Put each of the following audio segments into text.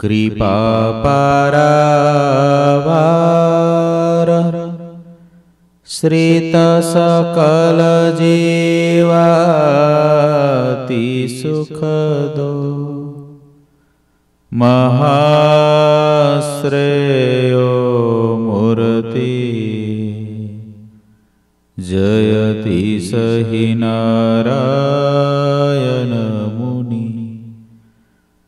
कृपापारवार श्रितसकलजेवा सुखदो महाश्रेयो मूर्ति जयति स नारा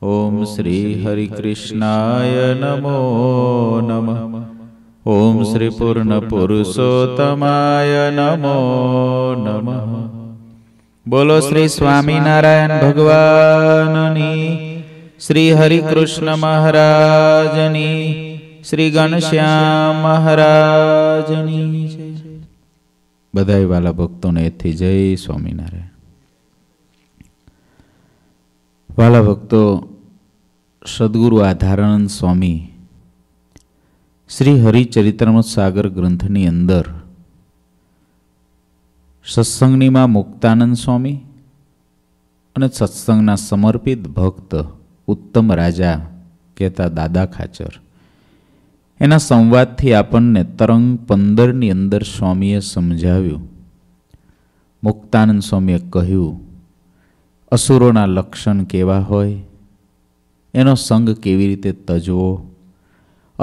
ઓમ શ્રી નમો નમ ઓમ શ્રી પૂર્ણ પુરુષોત્તમાય નમો નમ બોલો શ્રી સ્વામિનારાયણ ભગવાનની શ્રી હરિકૃષ્ણ મહારાજની શ્રી ઘનશ્યામ મહારાજની બધાય વાલા ભક્તોને જય સ્વામિનારાયણ વાલા ભક્તો સદગુરુ આધારાનંદ સ્વામી શ્રી હરિચરિત્રમત સાગર ગ્રંથની અંદર સત્સંગનીમાં મુક્તાનંદ સ્વામી અને સત્સંગના સમર્પિત ભક્ત ઉત્તમ રાજા કહેતા દાદા ખાચર એના સંવાદથી આપણને તરંગ પંદરની અંદર સ્વામીએ સમજાવ્યું મુક્તાનંદ સ્વામીએ કહ્યું અસુરોના લક્ષણ કેવા હોય એનો સંગ કેવી રીતે તજવો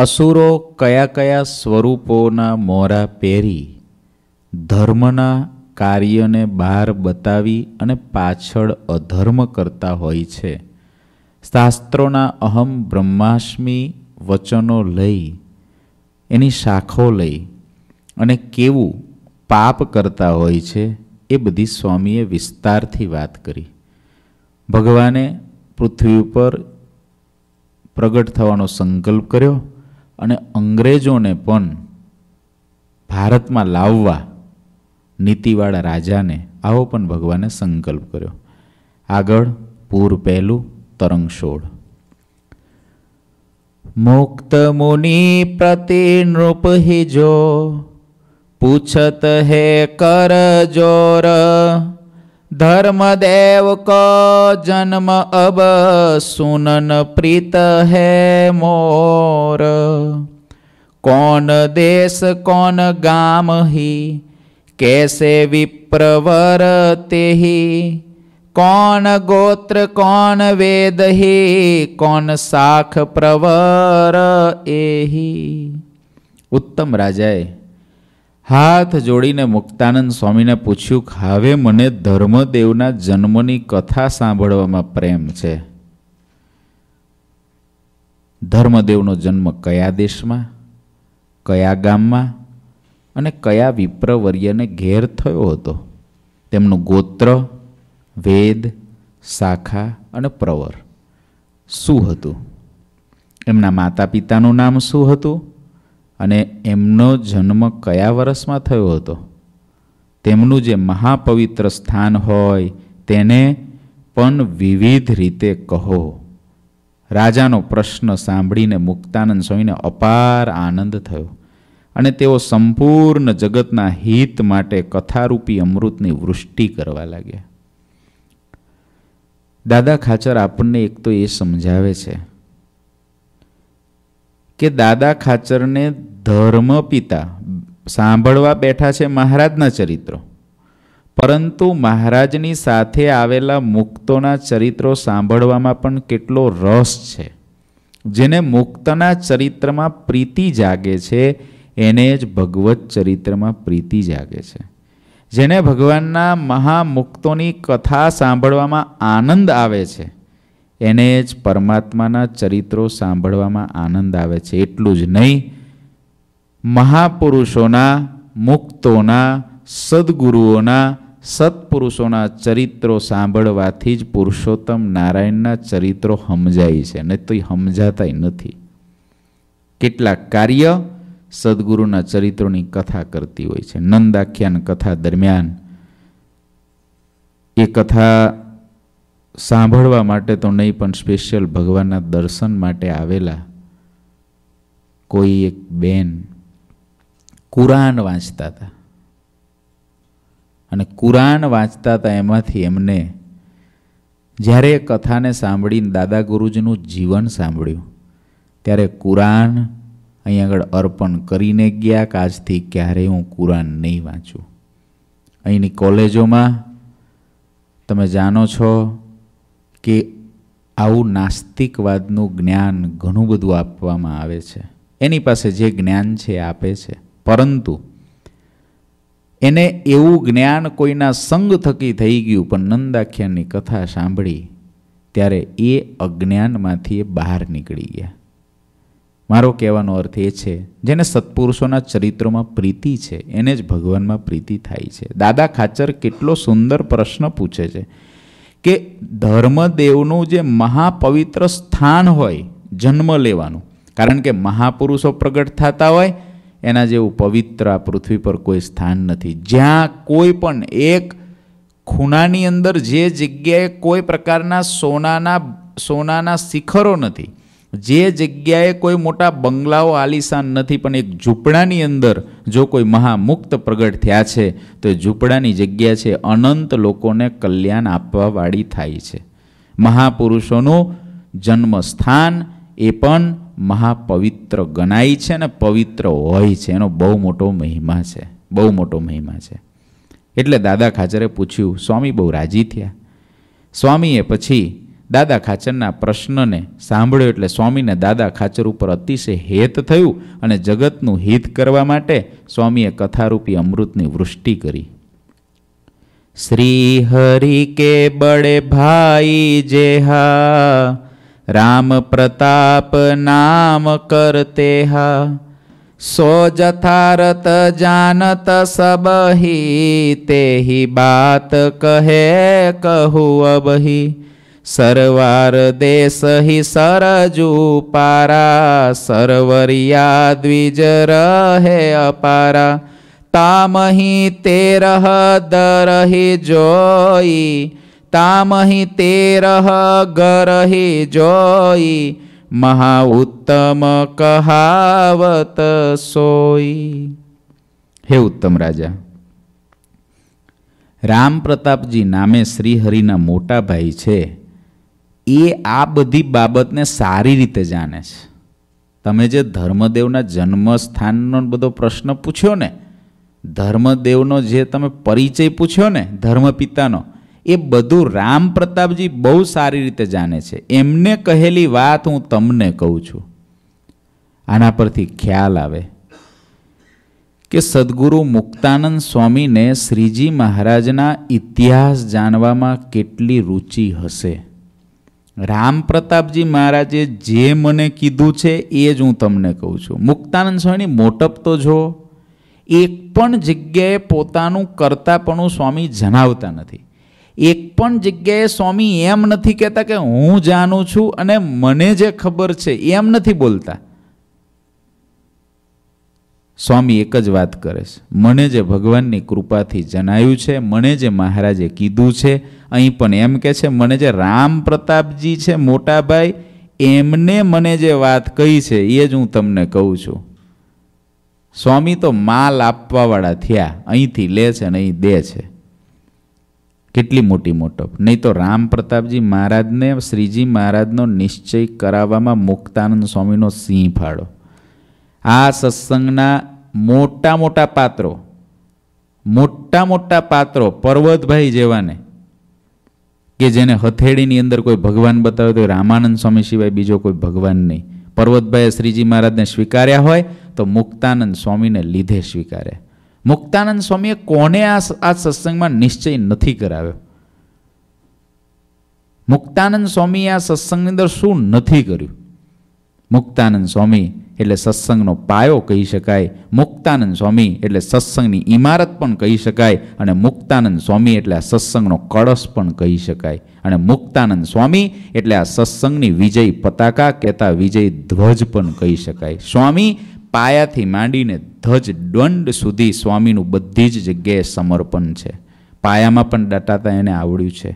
અસુરો કયા કયા સ્વરૂપોના મોરા પહેરી ધર્મના કાર્યને બહાર બતાવી અને પાછળ અધર્મ કરતા હોય છે શાસ્ત્રોના અહમ બ્રહ્માસ્મી વચનો લઈ એની શાખો લઈ અને કેવું પાપ કરતા હોય છે એ બધી સ્વામીએ વિસ્તારથી વાત કરી ભગવાને પૃથ્વી ઉપર પ્રગટ થવાનો સંકલ્પ કર્યો અને અંગ્રેજોને પણ ભારતમાં લાવવા નીતિવાળા રાજાને આવો પણ ભગવાને સંકલ્પ કર્યો આગળ પૂર પહેલું તરંગ સોળ મુક્ત મુનિ પ્રતિ નૃપ હિજો પૂછત હે કર જોર धर्मदेव को जन्म अब सुनन प्रीत है मोर कौन देश कौन गाम ही कैसे विप्रवर ते ही कौन गोत्र कौन वेद ही कौन साख प्रवर एही उत्तम राजाए હાથ જોડીને મુક્તાનંદ સ્વામીને પૂછ્યું કે હવે મને ધર્મદેવના જન્મની કથા સાંભળવામાં પ્રેમ છે ધર્મદેવનો જન્મ કયા દેશમાં કયા ગામમાં અને કયા વિપ્રવર્યને ઘેર થયો હતો તેમનું ગોત્ર વેદ શાખા અને પ્રવર શું હતું એમના માતા પિતાનું નામ શું હતું અને એમનો જન્મ કયા વર્ષમાં થયો હતો તેમનું જે મહાપવિત્ર સ્થાન હોય તેને પણ વિવિધ રીતે કહો રાજાનો પ્રશ્ન સાંભળીને મુક્તાનંદ સ્વામીને અપાર આનંદ થયો અને તેઓ સંપૂર્ણ જગતના હિત માટે કથારૂપી અમૃતની વૃષ્ટિ કરવા લાગ્યા દાદા ખાચર આપણને એક તો એ સમજાવે છે કે દાદા ખાચરને ધર્મપિતા સાંભળવા બેઠા છે મહારાજના ચરિત્રો પરંતુ મહારાજની સાથે આવેલા મુક્તોના ચરિત્રો સાંભળવામાં પણ કેટલો રસ છે જેને મુક્તના ચરિત્રમાં પ્રીતિ જાગે છે એને જ ભગવત ચરિત્રમાં પ્રીતિ જાગે છે જેને ભગવાનના મહામુક્તોની કથા સાંભળવામાં આનંદ આવે છે એને જ પરમાત્માના ચરિત્રો સાંભળવામાં આનંદ આવે છે એટલું જ નહીં મહાપુરુષોના મુક્તોના સદગુરુઓના સત્પુરુષોના ચરિત્રો સાંભળવાથી જ પુરુષોત્તમ નારાયણના ચરિત્રો સમજાય છે નહીં તો એ સમજાતાય નથી કેટલાક કાર્ય સદગુરુના ચરિત્રોની કથા કરતી હોય છે નંદ આખ્યાન કથા દરમિયાન એ કથા સાંભળવા માટે તો નહીં પણ સ્પેશિયલ ભગવાનના દર્શન માટે આવેલા કોઈ એક બેન કુરાન વાંચતા હતા અને કુરાન વાંચતા હતા એમાંથી એમને જ્યારે એ કથાને સાંભળીને દાદા ગુરુજીનું જીવન સાંભળ્યું ત્યારે કુરાન અહીં આગળ અર્પણ કરીને ગયા આજથી ક્યારેય હું કુરાન નહીં વાંચું અહીંની કોલેજોમાં તમે જાણો છો કે આવું નાસ્તિકવાદનું જ્ઞાન ઘણું બધું આપવામાં આવે છે એની પાસે જે જ્ઞાન છે એ આપે છે પરંતુ એને એવું જ્ઞાન કોઈના સંગ થકી થઈ ગયું પણ નંદાખ્યાનની કથા સાંભળી ત્યારે એ અજ્ઞાનમાંથી એ બહાર નીકળી ગયા મારો કહેવાનો અર્થ એ છે જેને સત્પુરુષોના ચરિત્રોમાં પ્રીતિ છે એને જ ભગવાનમાં પ્રીતિ થાય છે દાદા ખાચર કેટલો સુંદર પ્રશ્ન પૂછે છે કે ધર્મદેવનું જે મહાપવિત્ર સ્થાન હોય જન્મ લેવાનું કારણ કે મહાપુરુષો પ્રગટ થતા હોય એના જેવું પવિત્ર આ પૃથ્વી પર કોઈ સ્થાન નથી જ્યાં કોઈ પણ એક ખૂણાની અંદર જે જગ્યાએ કોઈ પ્રકારના સોનાના સોનાના શિખરો નથી જે જગ્યાએ કોઈ મોટા બંગલાઓ આલિશાન નથી પણ એક ઝૂંપડાની અંદર જો કોઈ મહામુક્ત પ્રગટ થયા છે તો ઝૂંપડાની જગ્યા છે અનંત લોકોને કલ્યાણ આપવાવાળી થાય છે મહાપુરુષોનું જન્મસ્થાન એ પણ મહાપવિત્ર ગણાય છે અને પવિત્ર હોય છે એનો બહુ મોટો મહિમા છે બહુ મોટો મહિમા છે એટલે દાદા ખાચરે પૂછ્યું સ્વામી બહુ રાજી થયા સ્વામીએ પછી દાદા ખાચરના પ્રશ્નને સાંભળ્યો એટલે સ્વામીને દાદા ખાચર ઉપર અતિશય હેત થયું અને જગતનું હિત કરવા માટે સ્વામીએ કથારૂપી અમૃતની વૃષ્ટિ કરી શ્રી હરિ કે બળે ભાઈ જેહા રામ પ્રતાપ નામ કરતે હા સો જથારત જાનત સબહી તેહી બાત કહે કહું અબહી સરવાર દેશહિ સરજુ પારા સરવરિયા દ્વિજ રહે અપારા તામહી તેરહ દરહી જોઈ તામહી તેરહ ગરહી જોઈ મહા ઉત્તમ કહાવત સોઈ હે ઉત્તમ રાજા રામ પ્રતાપજી નામે શ્રીહરિના મોટા ભાઈ છે એ આ બધી બાબતને સારી રીતે જાણે છે તમે જે ધર્મદેવના જન્મસ્થાનનો બધો પ્રશ્ન પૂછ્યો ને ધર્મદેવનો જે તમે પરિચય પૂછ્યો ને ધર્મપિતાનો એ બધું રામ પ્રતાપજી બહુ સારી રીતે જાણે છે એમને કહેલી વાત હું તમને કહું છું આના પરથી ખ્યાલ આવે કે સદગુરુ મુક્તાનંદ સ્વામીને શ્રીજી મહારાજના ઇતિહાસ જાણવામાં કેટલી રુચિ હશે રામ પ્રતાપજી મહારાજે જે મને કીધું છે એ જ હું તમને કહું છું મુક્તાનંદ સ્વામીની મોટપ તો જો એક પણ જગ્યાએ પોતાનું કરતાપણું સ્વામી જણાવતા નથી એક પણ જગ્યાએ સ્વામી એમ નથી કહેતા કે હું જાણું છું અને મને જે ખબર છે એમ નથી બોલતા સ્વામી એક જ વાત કરે છે મને જે ભગવાનની કૃપાથી જણાયું છે મને જે મહારાજે કીધું છે અહીં પણ એમ કે છે મને જે રામ પ્રતાપજી છે મોટાભાઈ એમને મને જે વાત કહી છે એ જ હું તમને કહું છું સ્વામી તો માલ આપવાવાળા થયા અહીંથી લે છે અને અહીં દે છે કેટલી મોટી મોટપ નહીં તો રામ પ્રતાપજી મહારાજને શ્રીજી મહારાજનો નિશ્ચય કરાવવામાં મુક્તાનંદ સ્વામીનો સિંહ ફાળો આ સત્સંગના મોટા મોટા પાત્રો મોટા મોટા પાત્રો પર્વતભાઈ જેવાને કે જેને હથેળીની અંદર કોઈ ભગવાન બતાવે તો રામાનંદ સ્વામી સિવાય બીજો કોઈ ભગવાન નહીં પર્વતભાઈએ શ્રીજી મહારાજને સ્વીકાર્યા હોય તો મુક્તાનંદ સ્વામીને લીધે સ્વીકાર્યા મુક્તાનંદ સ્વામીએ કોને આ આ સત્સંગમાં નિશ્ચય નથી કરાવ્યો મુક્તાનંદ સ્વામીએ આ સત્સંગની અંદર શું નથી કર્યું મુક્તાનંદ સ્વામી એટલે સત્સંગનો પાયો કહી શકાય મુક્તાનંદ સ્વામી એટલે સત્સંગની ઇમારત પણ કહી શકાય અને મુક્તાનંદ સ્વામી એટલે આ સત્સંગનો કળશ પણ કહી શકાય અને મુક્તાનંદ સ્વામી એટલે આ સત્સંગની વિજય પતાકા કહેતા વિજય ધ્વજ પણ કહી શકાય સ્વામી પાયાથી માંડીને ધ્વજ દંડ સુધી સ્વામીનું બધી જ જગ્યાએ સમર્પણ છે પાયામાં પણ ડટાતા એને આવડ્યું છે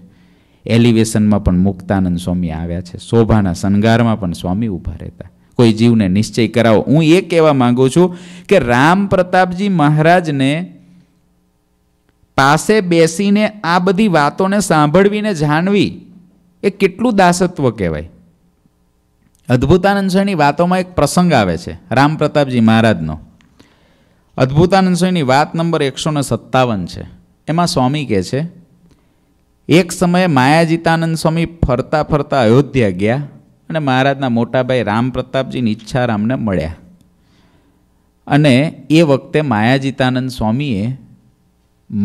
એલિવેશનમાં પણ મુક્તાનંદ સ્વામી આવ્યા છે શોભાના શણગારમાં પણ સ્વામી ઊભા રહેતા કોઈ જીવને નિશ્ચય કરાવો હું એ કહેવા માગું છું કે રામ પ્રતાપજી મહારાજને પાસે બેસીને આ બધી વાતોને સાંભળવીને જાણવી એ કેટલું દાસત્વ કહેવાય અદ્ભુતાનંદ સ્વામીની વાતોમાં એક પ્રસંગ આવે છે રામ પ્રતાપજી મહારાજનો અદ્ભુતાનંદ સ્વામીની વાત નંબર એકસો ને સત્તાવન છે એમાં સ્વામી કહે છે એક સમયે માયાજીતાનંદ સ્વામી ફરતા ફરતા અયોધ્યા ગયા અને મહારાજના મોટાભાઈ રામ પ્રતાપજીની ઈચ્છારામને મળ્યા અને એ વખતે માયાજીતાનંદ સ્વામીએ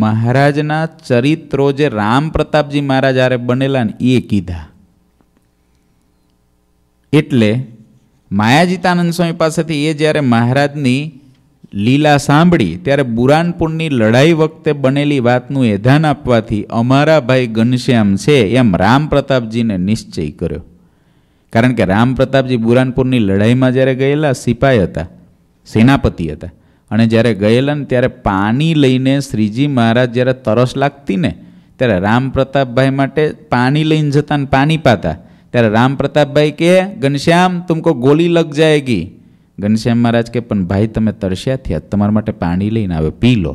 મહારાજના ચરિત્રો જે રામ પ્રતાપજી મહારાજ આરે બનેલા ને એ કીધા એટલે માયાજીતાનંદ સ્વામી પાસેથી એ જ્યારે મહારાજની લીલા સાંભળી ત્યારે બુરાનપુરની લડાઈ વખતે બનેલી વાતનું એધાન આપવાથી અમારા ભાઈ ઘનશ્યામ છે એમ રામ પ્રતાપજીને નિશ્ચય કર્યો કારણ કે રામ પ્રતાપજી બુરાનપુરની લડાઈમાં જ્યારે ગયેલા સિપાઈ હતા સેનાપતિ હતા અને જ્યારે ગયેલા ને ત્યારે પાણી લઈને શ્રીજી મહારાજ જ્યારે તરસ લાગતી ને ત્યારે રામ પ્રતાપભાઈ માટે પાણી લઈને જતા ને પાણી પાતા ત્યારે રામ પ્રતાપભાઈ કહે ઘનશ્યામ તુમકો ગોલી લગ જાયગી ઘનશ્યામ મહારાજ કે પણ ભાઈ તમે તરસ્યા થયા તમારા માટે પાણી લઈને આવે પી લો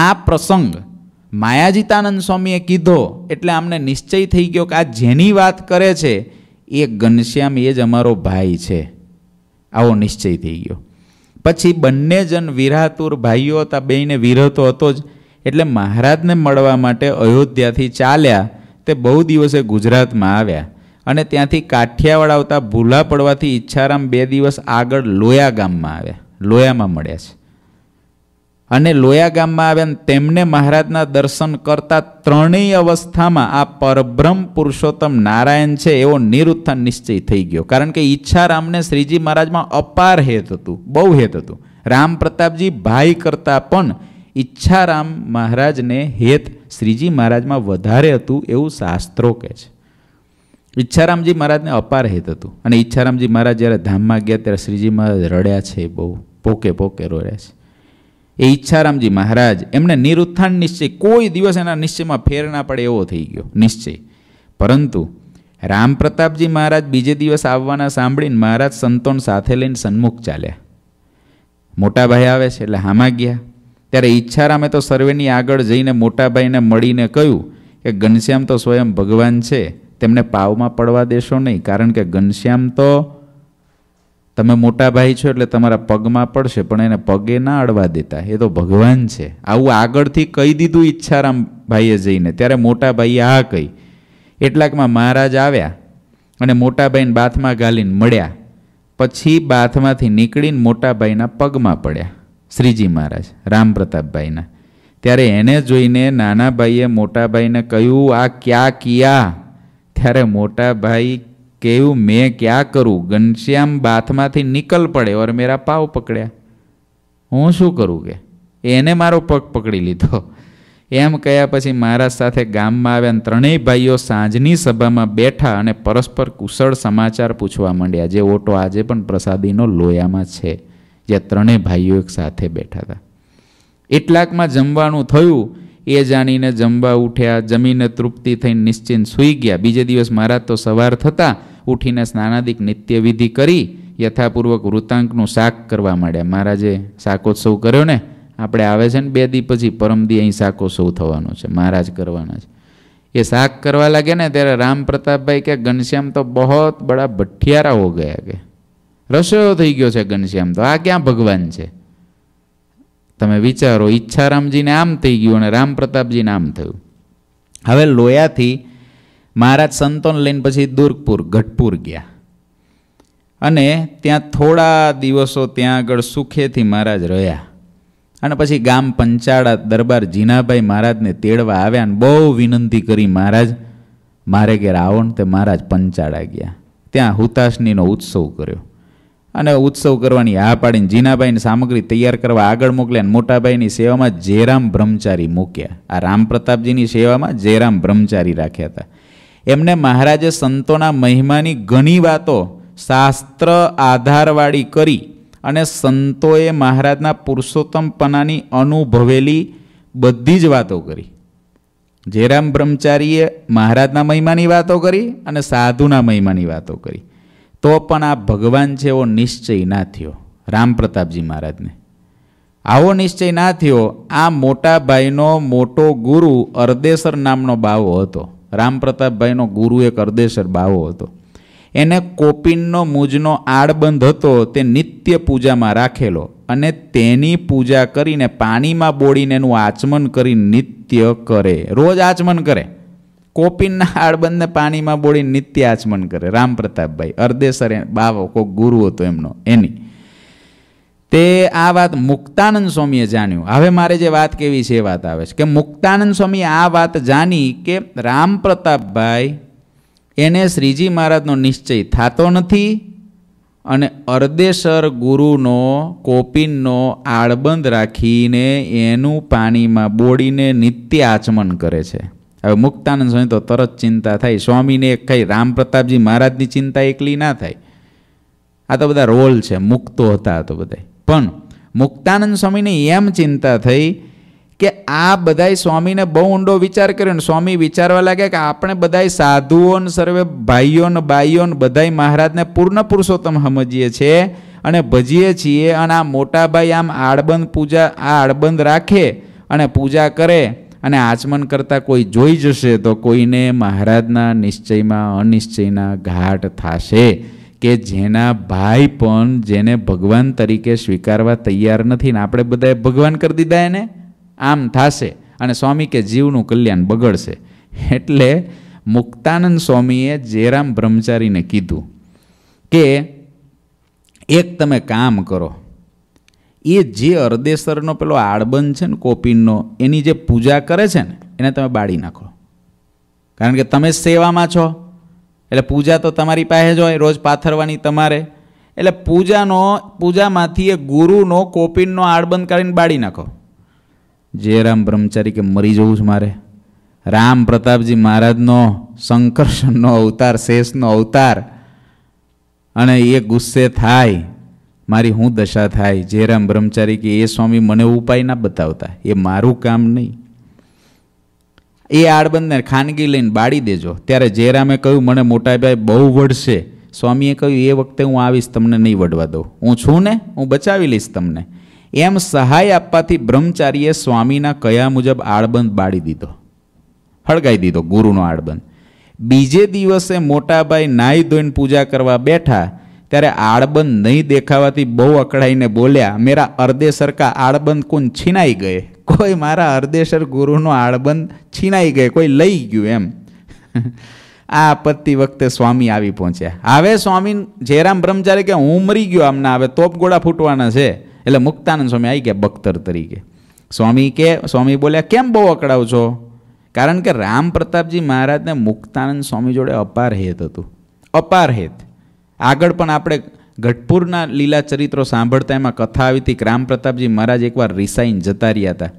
આ પ્રસંગ માયાજીતાનંદ સ્વામીએ કીધો એટલે આમને નિશ્ચય થઈ ગયો કે આ જેની વાત કરે છે એ ઘનશ્યામ એ જ અમારો ભાઈ છે આવો નિશ્ચય થઈ ગયો પછી બંને જણ વિરાતુર ભાઈઓ હતા બેયને વિરહતો હતો જ એટલે મહારાજને મળવા માટે અયોધ્યાથી ચાલ્યા તે બહુ દિવસે ગુજરાતમાં આવ્યા અને ત્યાંથી કાઠિયાવાડ આવતા ભૂલા પડવાથી ઈચ્છારામ બે દિવસ આગળ લોયા ગામમાં આવ્યા લોયામાં મળ્યા છે અને લોયા ગામમાં આવ્યા તેમને મહારાજના દર્શન કરતા ત્રણેય અવસ્થામાં આ પરબ્રહ્મ પુરુષોત્તમ નારાયણ છે એવો નિરુત્થાન નિશ્ચય થઈ ગયો કારણ કે ઈચ્છારામને શ્રીજી મહારાજમાં અપાર હેત હતું બહુ હેત હતું રામ પ્રતાપજી ભાઈ કરતાં પણ ઈચ્છારામ મહારાજને હેત શ્રીજી મહારાજમાં વધારે હતું એવું શાસ્ત્રો કહે છે ઈચ્છારામજી મહારાજને અપાર હિત હતું અને ઈચ્છારામજી મહારાજ જ્યારે ધામમાં ગયા ત્યારે શ્રીજી મહારાજ રડ્યા છે બહુ પોકે પોકે રોડ્યા છે એ ઈચ્છારામજી મહારાજ એમને નિરુત્થાન નિશ્ચય કોઈ દિવસ એના નિશ્ચયમાં ફેર ના પડે એવો થઈ ગયો નિશ્ચય પરંતુ રામ પ્રતાપજી મહારાજ બીજે દિવસ આવવાના સાંભળીને મહારાજ સંતોન સાથે લઈને સન્મુખ ચાલ્યા મોટાભાઈ આવે છે એટલે હામાં ગયા ત્યારે ઈચ્છારામે તો સર્વેની આગળ જઈને મોટાભાઈને મળીને કહ્યું કે ઘનશ્યામ તો સ્વયં ભગવાન છે તેમને પાવમાં પડવા દેશો નહીં કારણ કે ઘનશ્યામ તો તમે મોટા ભાઈ છો એટલે તમારા પગમાં પડશે પણ એને પગે ના અડવા દેતા એ તો ભગવાન છે આવું આગળથી કહી દીધું ઈચ્છારામ ભાઈએ જઈને ત્યારે મોટા ભાઈએ આ કહી એટલાકમાં મહારાજ આવ્યા અને મોટાભાઈને બાથમાં ગાલીને મળ્યા પછી બાથમાંથી નીકળીને મોટાભાઈના પગમાં પડ્યા શ્રીજી મહારાજ રામપ્રતાપભાઈના ત્યારે એને જોઈને નાનાભાઈએ મોટાભાઈને કહ્યું આ ક્યાં કિયા ત્યારે મોટા ભાઈ કેવું મેં ક્યાં કરું ઘનશ્યામ બાથમાંથી નિકલ પડે ઓર મેરા પાવ પકડ્યા હું શું કરું કે એને મારો પગ પકડી લીધો એમ કહ્યા પછી મહારાજ સાથે ગામમાં આવ્યા ત્રણેય ભાઈઓ સાંજની સભામાં બેઠા અને પરસ્પર કુશળ સમાચાર પૂછવા માંડ્યા જે ઓટો આજે પણ પ્રસાદીનો લોયામાં છે જે ત્રણેય ભાઈઓ એક સાથે બેઠા હતા એટલાકમાં જમવાનું થયું એ જાણીને જમવા ઉઠ્યા જમીને તૃપ્તિ થઈને નિશ્ચિંત સૂઈ ગયા બીજે દિવસ મહારાજ તો સવાર થતાં ઉઠીને સ્નાનાદિક નિત્યવિધિ કરી યથાપૂર્વક વૃતાંકનું શાક કરવા માંડ્યા મહારાજે શાકોત્સવ કર્યો ને આપણે આવે છે ને બે દી પછી પરમદી અહીં શાકોત્સવ થવાનો છે મહારાજ કરવાના છે એ શાક કરવા લાગ્યા ને ત્યારે રામ પ્રતાપભાઈ કે ઘનશ્યામ તો બહુ બડા ભઠિયારા હો ગયા કે રસોયો થઈ ગયો છે ઘનશ્યામ તો આ ક્યાં ભગવાન છે તમે વિચારો ઈચ્છારામજીને આમ થઈ ગયું અને રામ પ્રતાપજીને આમ થયું હવે લોયાથી મહારાજ સંતોન લઈને પછી દુર્ગપુર ગઢપુર ગયા અને ત્યાં થોડા દિવસો ત્યાં આગળ સુખેથી મહારાજ રહ્યા અને પછી ગામ પંચાળા દરબાર જીનાભાઈ મહારાજને તેડવા આવ્યા અને બહુ વિનંતી કરી મહારાજ મારે કે રાવણ તે મહારાજ પંચાળા ગયા ત્યાં હુતાશનીનો ઉત્સવ કર્યો અને ઉત્સવ કરવાની હા પાડીને જીનાબાઈને સામગ્રી તૈયાર કરવા આગળ મોકલ્યા મોટાભાઈની સેવામાં જયરામ બ્રહ્મચારી મૂક્યા આ રામપ્રતાપજીની સેવામાં જયરામ બ્રહ્મચારી રાખ્યા હતા એમને મહારાજે સંતોના મહિમાની ઘણી વાતો શાસ્ત્ર આધારવાળી કરી અને સંતોએ મહારાજના પુરુષોત્તમપનાની અનુભવેલી બધી જ વાતો કરી જયરામ બ્રહ્મચારીએ મહારાજના મહિમાની વાતો કરી અને સાધુના મહિમાની વાતો કરી તો પણ આ ભગવાન છે એવો નિશ્ચય ના થયો રામપ્રતાપજી મહારાજને આવો નિશ્ચય ના થયો આ મોટાભાઈનો મોટો ગુરુ અર્દેસર નામનો બાવો હતો રામપ્રતાપભાઈનો ગુરુ એક અર્દેસર બાવો હતો એને કોપિનનો મૂજનો આડબંધ હતો તે નિત્ય પૂજામાં રાખેલો અને તેની પૂજા કરીને પાણીમાં બોળીને એનું આચમન કરી નિત્ય કરે રોજ આચમન કરે કોપીનના આડબંધને પાણીમાં બોળી નિત્ય આચમન કરે રામપ્રતાપભાઈ અર્ધેસર બાવો કોઈક ગુરુ હતો એમનો એની તે આ વાત મુક્તાનંદ સ્વામીએ જાણ્યું હવે મારે જે વાત કેવી છે એ વાત આવે છે કે મુક્તાનંદ સ્વામી આ વાત જાણી કે રામપ્રતાપભાઈ એને શ્રીજી મહારાજનો નિશ્ચય થતો નથી અને અર્ધેસર ગુરુનો કોપિનનો આડબંધ રાખીને એનું પાણીમાં બોળીને નિત્ય આચમન કરે છે હવે મુક્તાનંદ સ્વામી તો તરત ચિંતા થાય સ્વામીને એક કંઈ રામ પ્રતાપજી મહારાજની ચિંતા એકલી ના થાય આ તો બધા રોલ છે મુક્તો હતા તો બધા પણ મુક્તાનંદ સ્વામીને એમ ચિંતા થઈ કે આ બધાય સ્વામીને બહુ ઊંડો વિચાર કર્યો ને સ્વામી વિચારવા લાગ્યા કે આપણે બધાય સાધુઓને સર્વે ભાઈઓને બાઈઓને બધાય મહારાજને પૂર્ણ પુરુષોત્તમ સમજીએ છીએ અને ભજીએ છીએ અને આ મોટા ભાઈ આમ આડબંધ પૂજા આ આડબંધ રાખે અને પૂજા કરે અને આચમન કરતાં કોઈ જોઈ જશે તો કોઈને મહારાજના નિશ્ચયમાં અનિશ્ચયના ઘાટ થશે કે જેના ભાઈ પણ જેને ભગવાન તરીકે સ્વીકારવા તૈયાર નથી ને આપણે બધાએ ભગવાન કરી દીધા એને આમ થશે અને સ્વામી કે જીવનું કલ્યાણ બગડશે એટલે મુક્તાનંદ સ્વામીએ જયરામ બ્રહ્મચારીને કીધું કે એક તમે કામ કરો એ જે અરદેસરનો પેલો આડબન છે ને કોપિનનો એની જે પૂજા કરે છે ને એને તમે બાળી નાખો કારણ કે તમે સેવામાં છો એટલે પૂજા તો તમારી પાસે જ હોય રોજ પાથરવાની તમારે એટલે પૂજાનો પૂજામાંથી એ ગુરુનો કોપિનનો આડબંધ કાઢીને બાળી નાખો જયરામ બ્રહ્મચારી કે મરી જવું છે મારે રામ પ્રતાપજી મહારાજનો શંકરશનનો અવતાર શેષનો અવતાર અને એ ગુસ્સે થાય મારી હું દશા થાય જયરામ બ્રહ્મચારી કે એ સ્વામી મને ઉપાય ના બતાવતા એ મારું કામ નહીં એ આડબંધને ખાનગી લઈને બાળી દેજો ત્યારે જયરામે કહ્યું મને મોટાભાઈ બહુ વઢશે સ્વામીએ કહ્યું એ વખતે હું આવીશ તમને નહીં વઢવા દઉં હું છું ને હું બચાવી લઈશ તમને એમ સહાય આપવાથી બ્રહ્મચારીએ સ્વામીના કયા મુજબ આડબંધ બાળી દીધો હળગાઈ દીધો ગુરુનો આડબંધ બીજે દિવસે મોટાભાઈ નાહી ધોઈને પૂજા કરવા બેઠા ત્યારે આડબંધ નહીં દેખાવાથી બહુ અકળાઈને બોલ્યા મેરા અર્દેસર કા આડબંધ કોણ છીનાઈ ગયે કોઈ મારા અર્દેસર ગુરુનો આડબંધ છીનાઈ ગયે કોઈ લઈ ગયું એમ આ આપત્તિ વખતે સ્વામી આવી પહોંચ્યા હવે સ્વામી જયરામ બ્રહ્મચારી કે હું મરી ગયો આમના હવે તોપગોળા ફૂટવાના છે એટલે મુક્તાનંદ સ્વામી આવી ગયા બખ્તર તરીકે સ્વામી કે સ્વામી બોલ્યા કેમ બહુ અકળાવ છો કારણ કે રામ પ્રતાપજી મહારાજને મુક્તાનંદ સ્વામી જોડે અપાર હેત હતું અપાર હેત આગળ પણ આપણે ગઢપુરના લીલા ચરિત્રો સાંભળતા એમાં કથા આવી હતી રામ પ્રતાપજી મહારાજ એકવાર રિસાઈન જતા રહ્યા હતા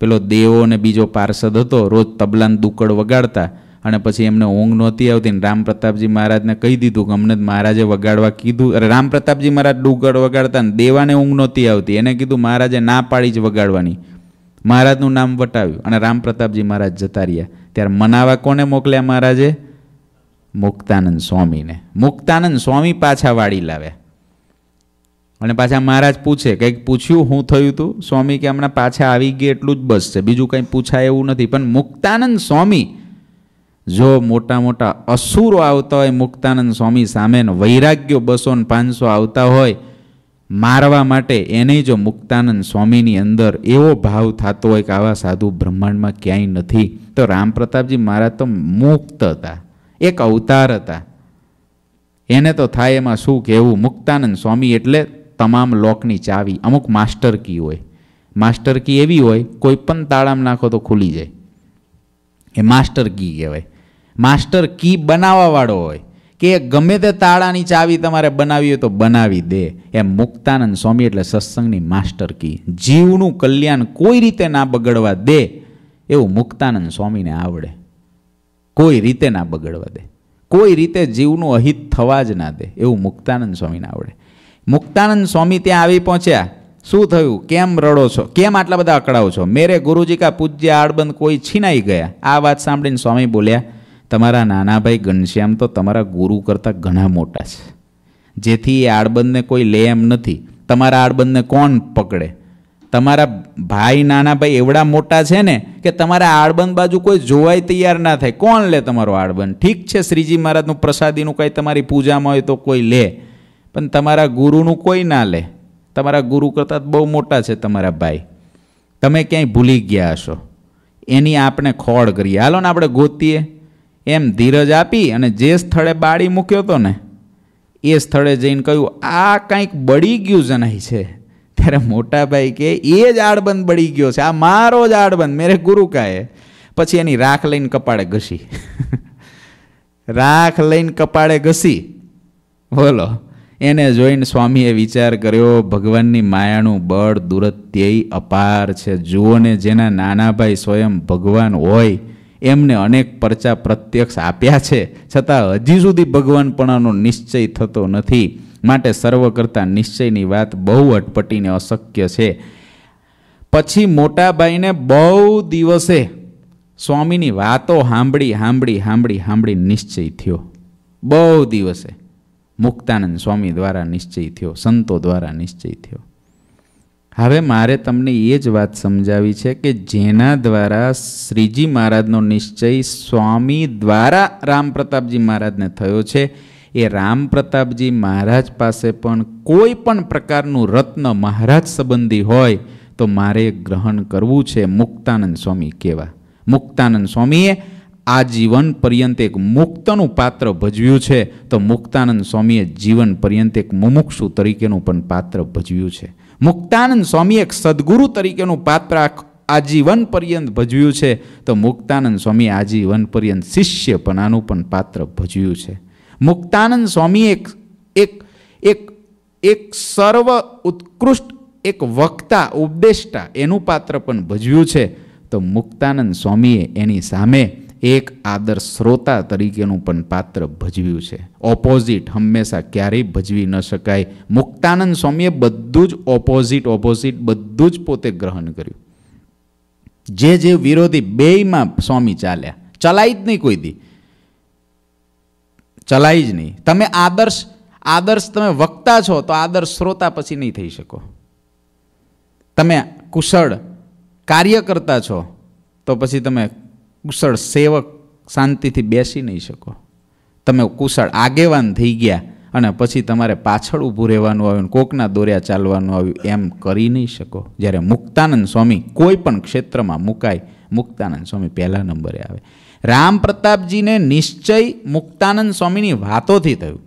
પેલો દેવો અને બીજો પાર્ષદ હતો રોજ તબલાન દુકડ વગાડતા અને પછી એમને ઊંઘ નહોતી આવતી ને રામ પ્રતાપજી મહારાજને કહી દીધું કે અમને મહારાજે વગાડવા કીધું અરે રામ પ્રતાપજી મહારાજ ડુગડ વગાડતા ને દેવાને ઊંઘ નહોતી આવતી એને કીધું મહારાજે ના પાડી જ વગાડવાની મહારાજનું નામ વટાવ્યું અને રામ પ્રતાપજી મહારાજ જતા રહ્યા ત્યારે મનાવા કોને મોકલ્યા મહારાજે મુક્તાનંદ સ્વામીને મુક્તાનંદ સ્વામી પાછા વાળી લાવ્યા અને પાછા મહારાજ પૂછે કંઈક પૂછ્યું હું થયું હતું સ્વામી કે હમણાં પાછા આવી ગયા એટલું જ બસ છે બીજું કંઈ પૂછાય એવું નથી પણ મુક્તાનંદ સ્વામી જો મોટા મોટા અસુરો આવતા હોય મુક્તાનંદ સ્વામી સામેનો વૈરાગ્યો બસો ને પાંચસો આવતા હોય મારવા માટે એને જો મુક્તાનંદ સ્વામીની અંદર એવો ભાવ થતો હોય કે આવા સાધુ બ્રહ્માંડમાં ક્યાંય નથી તો રામ પ્રતાપજી મહારાજ તો મુક્ત હતા એક અવતાર હતા એને તો થાય એમાં શું કહેવું મુક્તાનંદ સ્વામી એટલે તમામ લોકની ચાવી અમુક માસ્ટર કી હોય માસ્ટર કી એવી હોય કોઈ પણ તાળામાં નાખો તો ખુલી જાય એ માસ્ટર કી કહેવાય માસ્ટર કી બનાવવાવાળો હોય કે ગમે તે તાળાની ચાવી તમારે બનાવી હોય તો બનાવી દે એમ મુક્તાનંદ સ્વામી એટલે સત્સંગની માસ્ટર કી જીવનું કલ્યાણ કોઈ રીતે ના બગડવા દે એવું મુક્તાનંદ સ્વામીને આવડે કોઈ રીતે ના બગડવા દે કોઈ રીતે જીવનું અહિત થવા જ ના દે એવું મુક્તાનંદ સ્વામીને આવડે મુક્તાનંદ સ્વામી ત્યાં આવી પહોંચ્યા શું થયું કેમ રડો છો કેમ આટલા બધા અકળાવ છો મેરે ગુરુજી કા પૂજ્ય આડબંધ કોઈ છીનાઈ ગયા આ વાત સાંભળીને સ્વામી બોલ્યા તમારા નાના ભાઈ ઘનશ્યામ તો તમારા ગુરુ કરતાં ઘણા મોટા છે જેથી એ આડબંધને કોઈ લે એમ નથી તમારા આડબંધને કોણ પકડે તમારા ભાઈ નાના ભાઈ એવડા મોટા છે ને કે તમારા આળબંધ બાજુ કોઈ જોવાય તૈયાર ના થાય કોણ લે તમારો આળબંધ ઠીક છે શ્રીજી મહારાજનું પ્રસાદીનું કંઈ તમારી પૂજામાં હોય તો કોઈ લે પણ તમારા ગુરુનું કોઈ ના લે તમારા ગુરુ કરતાં બહુ મોટા છે તમારા ભાઈ તમે ક્યાંય ભૂલી ગયા હશો એની આપણે ખોળ કરીએ હાલો ને આપણે ગોતીએ એમ ધીરજ આપી અને જે સ્થળે બાળી મૂક્યો હતો ને એ સ્થળે જઈને કહ્યું આ કંઈક બળી ગયું જણાય છે ત્યારે મોટાભાઈ કે એ જ આડબંધ બળી ગયો છે આ મારો જ આડબંધ મેરે ગુરુકાએ પછી એની રાખ લઈને કપાળે ઘસી રાખ લઈને કપાળે ઘસી બોલો એને જોઈને સ્વામીએ વિચાર કર્યો ભગવાનની માયાનું બળ દુરત્યય અપાર છે જુઓ ને જેના નાનાભાઈ સ્વયં ભગવાન હોય એમને અનેક પરચા પ્રત્યક્ષ આપ્યા છે છતાં હજી સુધી ભગવાનપણાનો નિશ્ચય થતો નથી માટે સર્વ કરતાં નિશ્ચયની વાત બહુ અટપટીને અશક્ય છે પછી મોટાબાઈને બહુ દિવસે સ્વામીની વાતો સાંભળી સાંભળી સાંભળી સાંભળી નિશ્ચય થયો બહુ દિવસે મુક્તાનંદ સ્વામી દ્વારા નિશ્ચય થયો સંતો દ્વારા નિશ્ચય થયો હવે મારે તમને એ જ વાત સમજાવી છે કે જેના દ્વારા શ્રીજી મહારાજનો નિશ્ચય સ્વામી દ્વારા રામપ્રતાપજી મહારાજને થયો છે એ રામ પ્રતાપજી મહારાજ પાસે પણ કોઈ પણ પ્રકારનું રત્ન મહારાજ સંબંધી હોય તો મારે ગ્રહણ કરવું છે મુક્તાનંદ સ્વામી કેવા મુક્તાનંદ સ્વામીએ આ જીવન પર્યંત એક મુક્તનું પાત્ર ભજવ્યું છે તો મુક્તાનંદ સ્વામીએ જીવન પર્યંત એક મુમુક્ષુ તરીકેનું પણ પાત્ર ભજવ્યું છે મુક્તાનંદ સ્વામી એક સદગુરુ તરીકેનું પાત્ર આજીવન પર્યંત ભજવ્યું છે તો મુક્તાનંદ સ્વામી આજીવન પર્યંત શિષ્યપણાનું પણ પાત્ર ભજવ્યું છે મુક્તાનંદ સ્વામી એક એક એક એક સર્વ ઉત્કૃષ્ટ એક વક્તા ઉપદેષ્ટા એનું પાત્ર પણ ભજવ્યું છે તો મુક્તાનંદ સ્વામીએ એની સામે એક આદર શ્રોતા તરીકેનું પણ પાત્ર ભજવ્યું છે ઓપોઝિટ હંમેશા ક્યારેય ભજવી ન શકાય મુક્તાનંદ સ્વામીએ બધું જ ઓપોઝિટ ઓપોઝિટ બધું જ પોતે ગ્રહણ કર્યું જે જે વિરોધી બેયમાં સ્વામી ચાલ્યા ચલાય જ નહીં કોઈ દી ચલાય જ નહીં તમે આદર્શ આદર્શ તમે વક્તા છો તો આદર્શ શ્રોતા પછી નહીં થઈ શકો તમે કુશળ કાર્ય કરતા છો તો પછી તમે કુશળ સેવક શાંતિથી બેસી નહીં શકો તમે કુશળ આગેવાન થઈ ગયા અને પછી તમારે પાછળ ઊભું રહેવાનું આવ્યું કોકના દોર્યા ચાલવાનું આવ્યું એમ કરી નહીં શકો જ્યારે મુક્તાનંદ સ્વામી કોઈ પણ ક્ષેત્રમાં મુકાય મુક્તાનંદ સ્વામી પહેલા નંબરે આવે રામ પ્રતાપજીને નિશ્ચય મુક્તાનંદ સ્વામીની વાતોથી થયું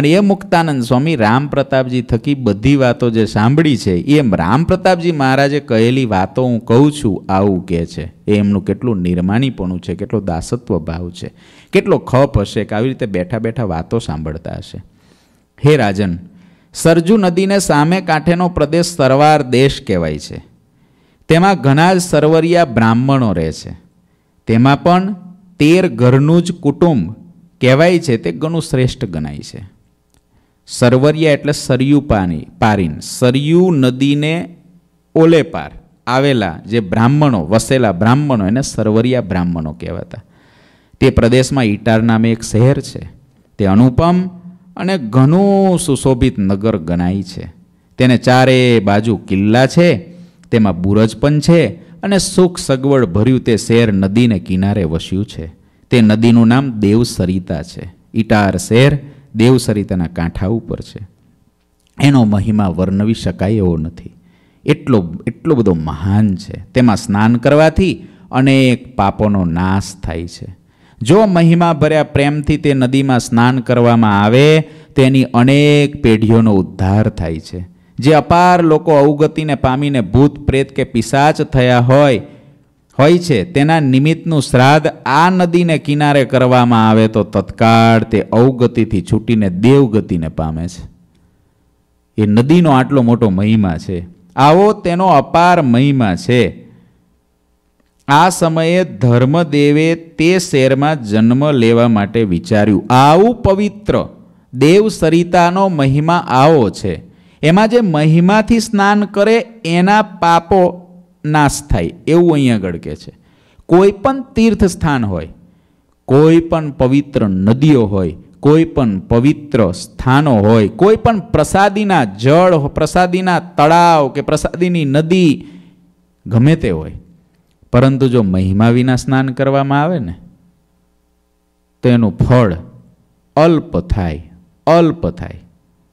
અને એ મુક્તાનંદ સ્વામી રામ પ્રતાપજી થકી બધી વાતો જે સાંભળી છે એ રામ પ્રતાપજી મહારાજે કહેલી વાતો હું કહું છું આવું કહે છે એ એમનું કેટલું નિર્માણીપણું છે કેટલો દાસત્વ ભાવ છે કેટલો ખપ હશે કે આવી રીતે બેઠા બેઠા વાતો સાંભળતા હશે હે રાજન સરજુ નદીને સામે કાંઠેનો પ્રદેશ સરવાર દેશ કહેવાય છે તેમાં ઘણા જ સરવરિયા બ્રાહ્મણો રહે છે તેમાં પણ તેર ઘરનું જ કુટુંબ કહેવાય છે તે ઘણું શ્રેષ્ઠ ગણાય છે સરવરિયા એટલે સરયુ પાની પારીન સરયુ નદીને ઓલે પાર આવેલા જે બ્રાહ્મણો વસેલા બ્રાહ્મણો એને સરવરિયા બ્રાહ્મણો કહેવાતા તે પ્રદેશમાં ઈટાર નામે એક શહેર છે તે અનુપમ અને ઘણું સુશોભિત નગર ગણાય છે તેને ચારે બાજુ કિલ્લા છે તેમાં બુરજ પણ છે અને સુખ સગવડ ભર્યું તે શહેર નદીને કિનારે વસ્યું છે તે નદીનું નામ દેવસરિતા છે ઇટાર શહેર દેવસરિતાના કાંઠા ઉપર છે એનો મહિમા વર્ણવી શકાય એવો નથી એટલો એટલો બધો મહાન છે તેમાં સ્નાન કરવાથી અનેક પાપોનો નાશ થાય છે જો મહિમા ભર્યા પ્રેમથી તે નદીમાં સ્નાન કરવામાં આવે તેની અનેક પેઢીઓનો ઉદ્ધાર થાય છે જે અપાર લોકો અવગતિને પામીને ભૂત પ્રેત કે પિશાચ થયા હોય હોય છે તેના નિમિત્તનું શ્રાદ્ધ આ નદીને કિનારે કરવામાં આવે તો તત્કાળ તે અવગતિથી છૂટીને દેવગતિને પામે છે એ નદીનો આટલો મોટો મહિમા છે આવો તેનો અપાર મહિમા છે આ સમયે ધર્મદેવે તે શહેરમાં જન્મ લેવા માટે વિચાર્યું આવું પવિત્ર દેવ સરિતાનો મહિમા આવો છે એમાં જે મહિમાથી સ્નાન કરે એના પાપો નાશ થાય એવું અહીંયા આગળ કે છે કોઈ પણ તીર્થ સ્થાન હોય કોઈ પણ પવિત્ર નદીઓ હોય કોઈ પણ પવિત્ર સ્થાનો હોય કોઈ પણ પ્રસાદીના જળ પ્રસાદીના તળાવ કે પ્રસાદીની નદી ગમે તે હોય પરંતુ જો મહિમા વિના સ્નાન કરવામાં આવે ને તેનું ફળ અલ્પ થાય અલ્પ થાય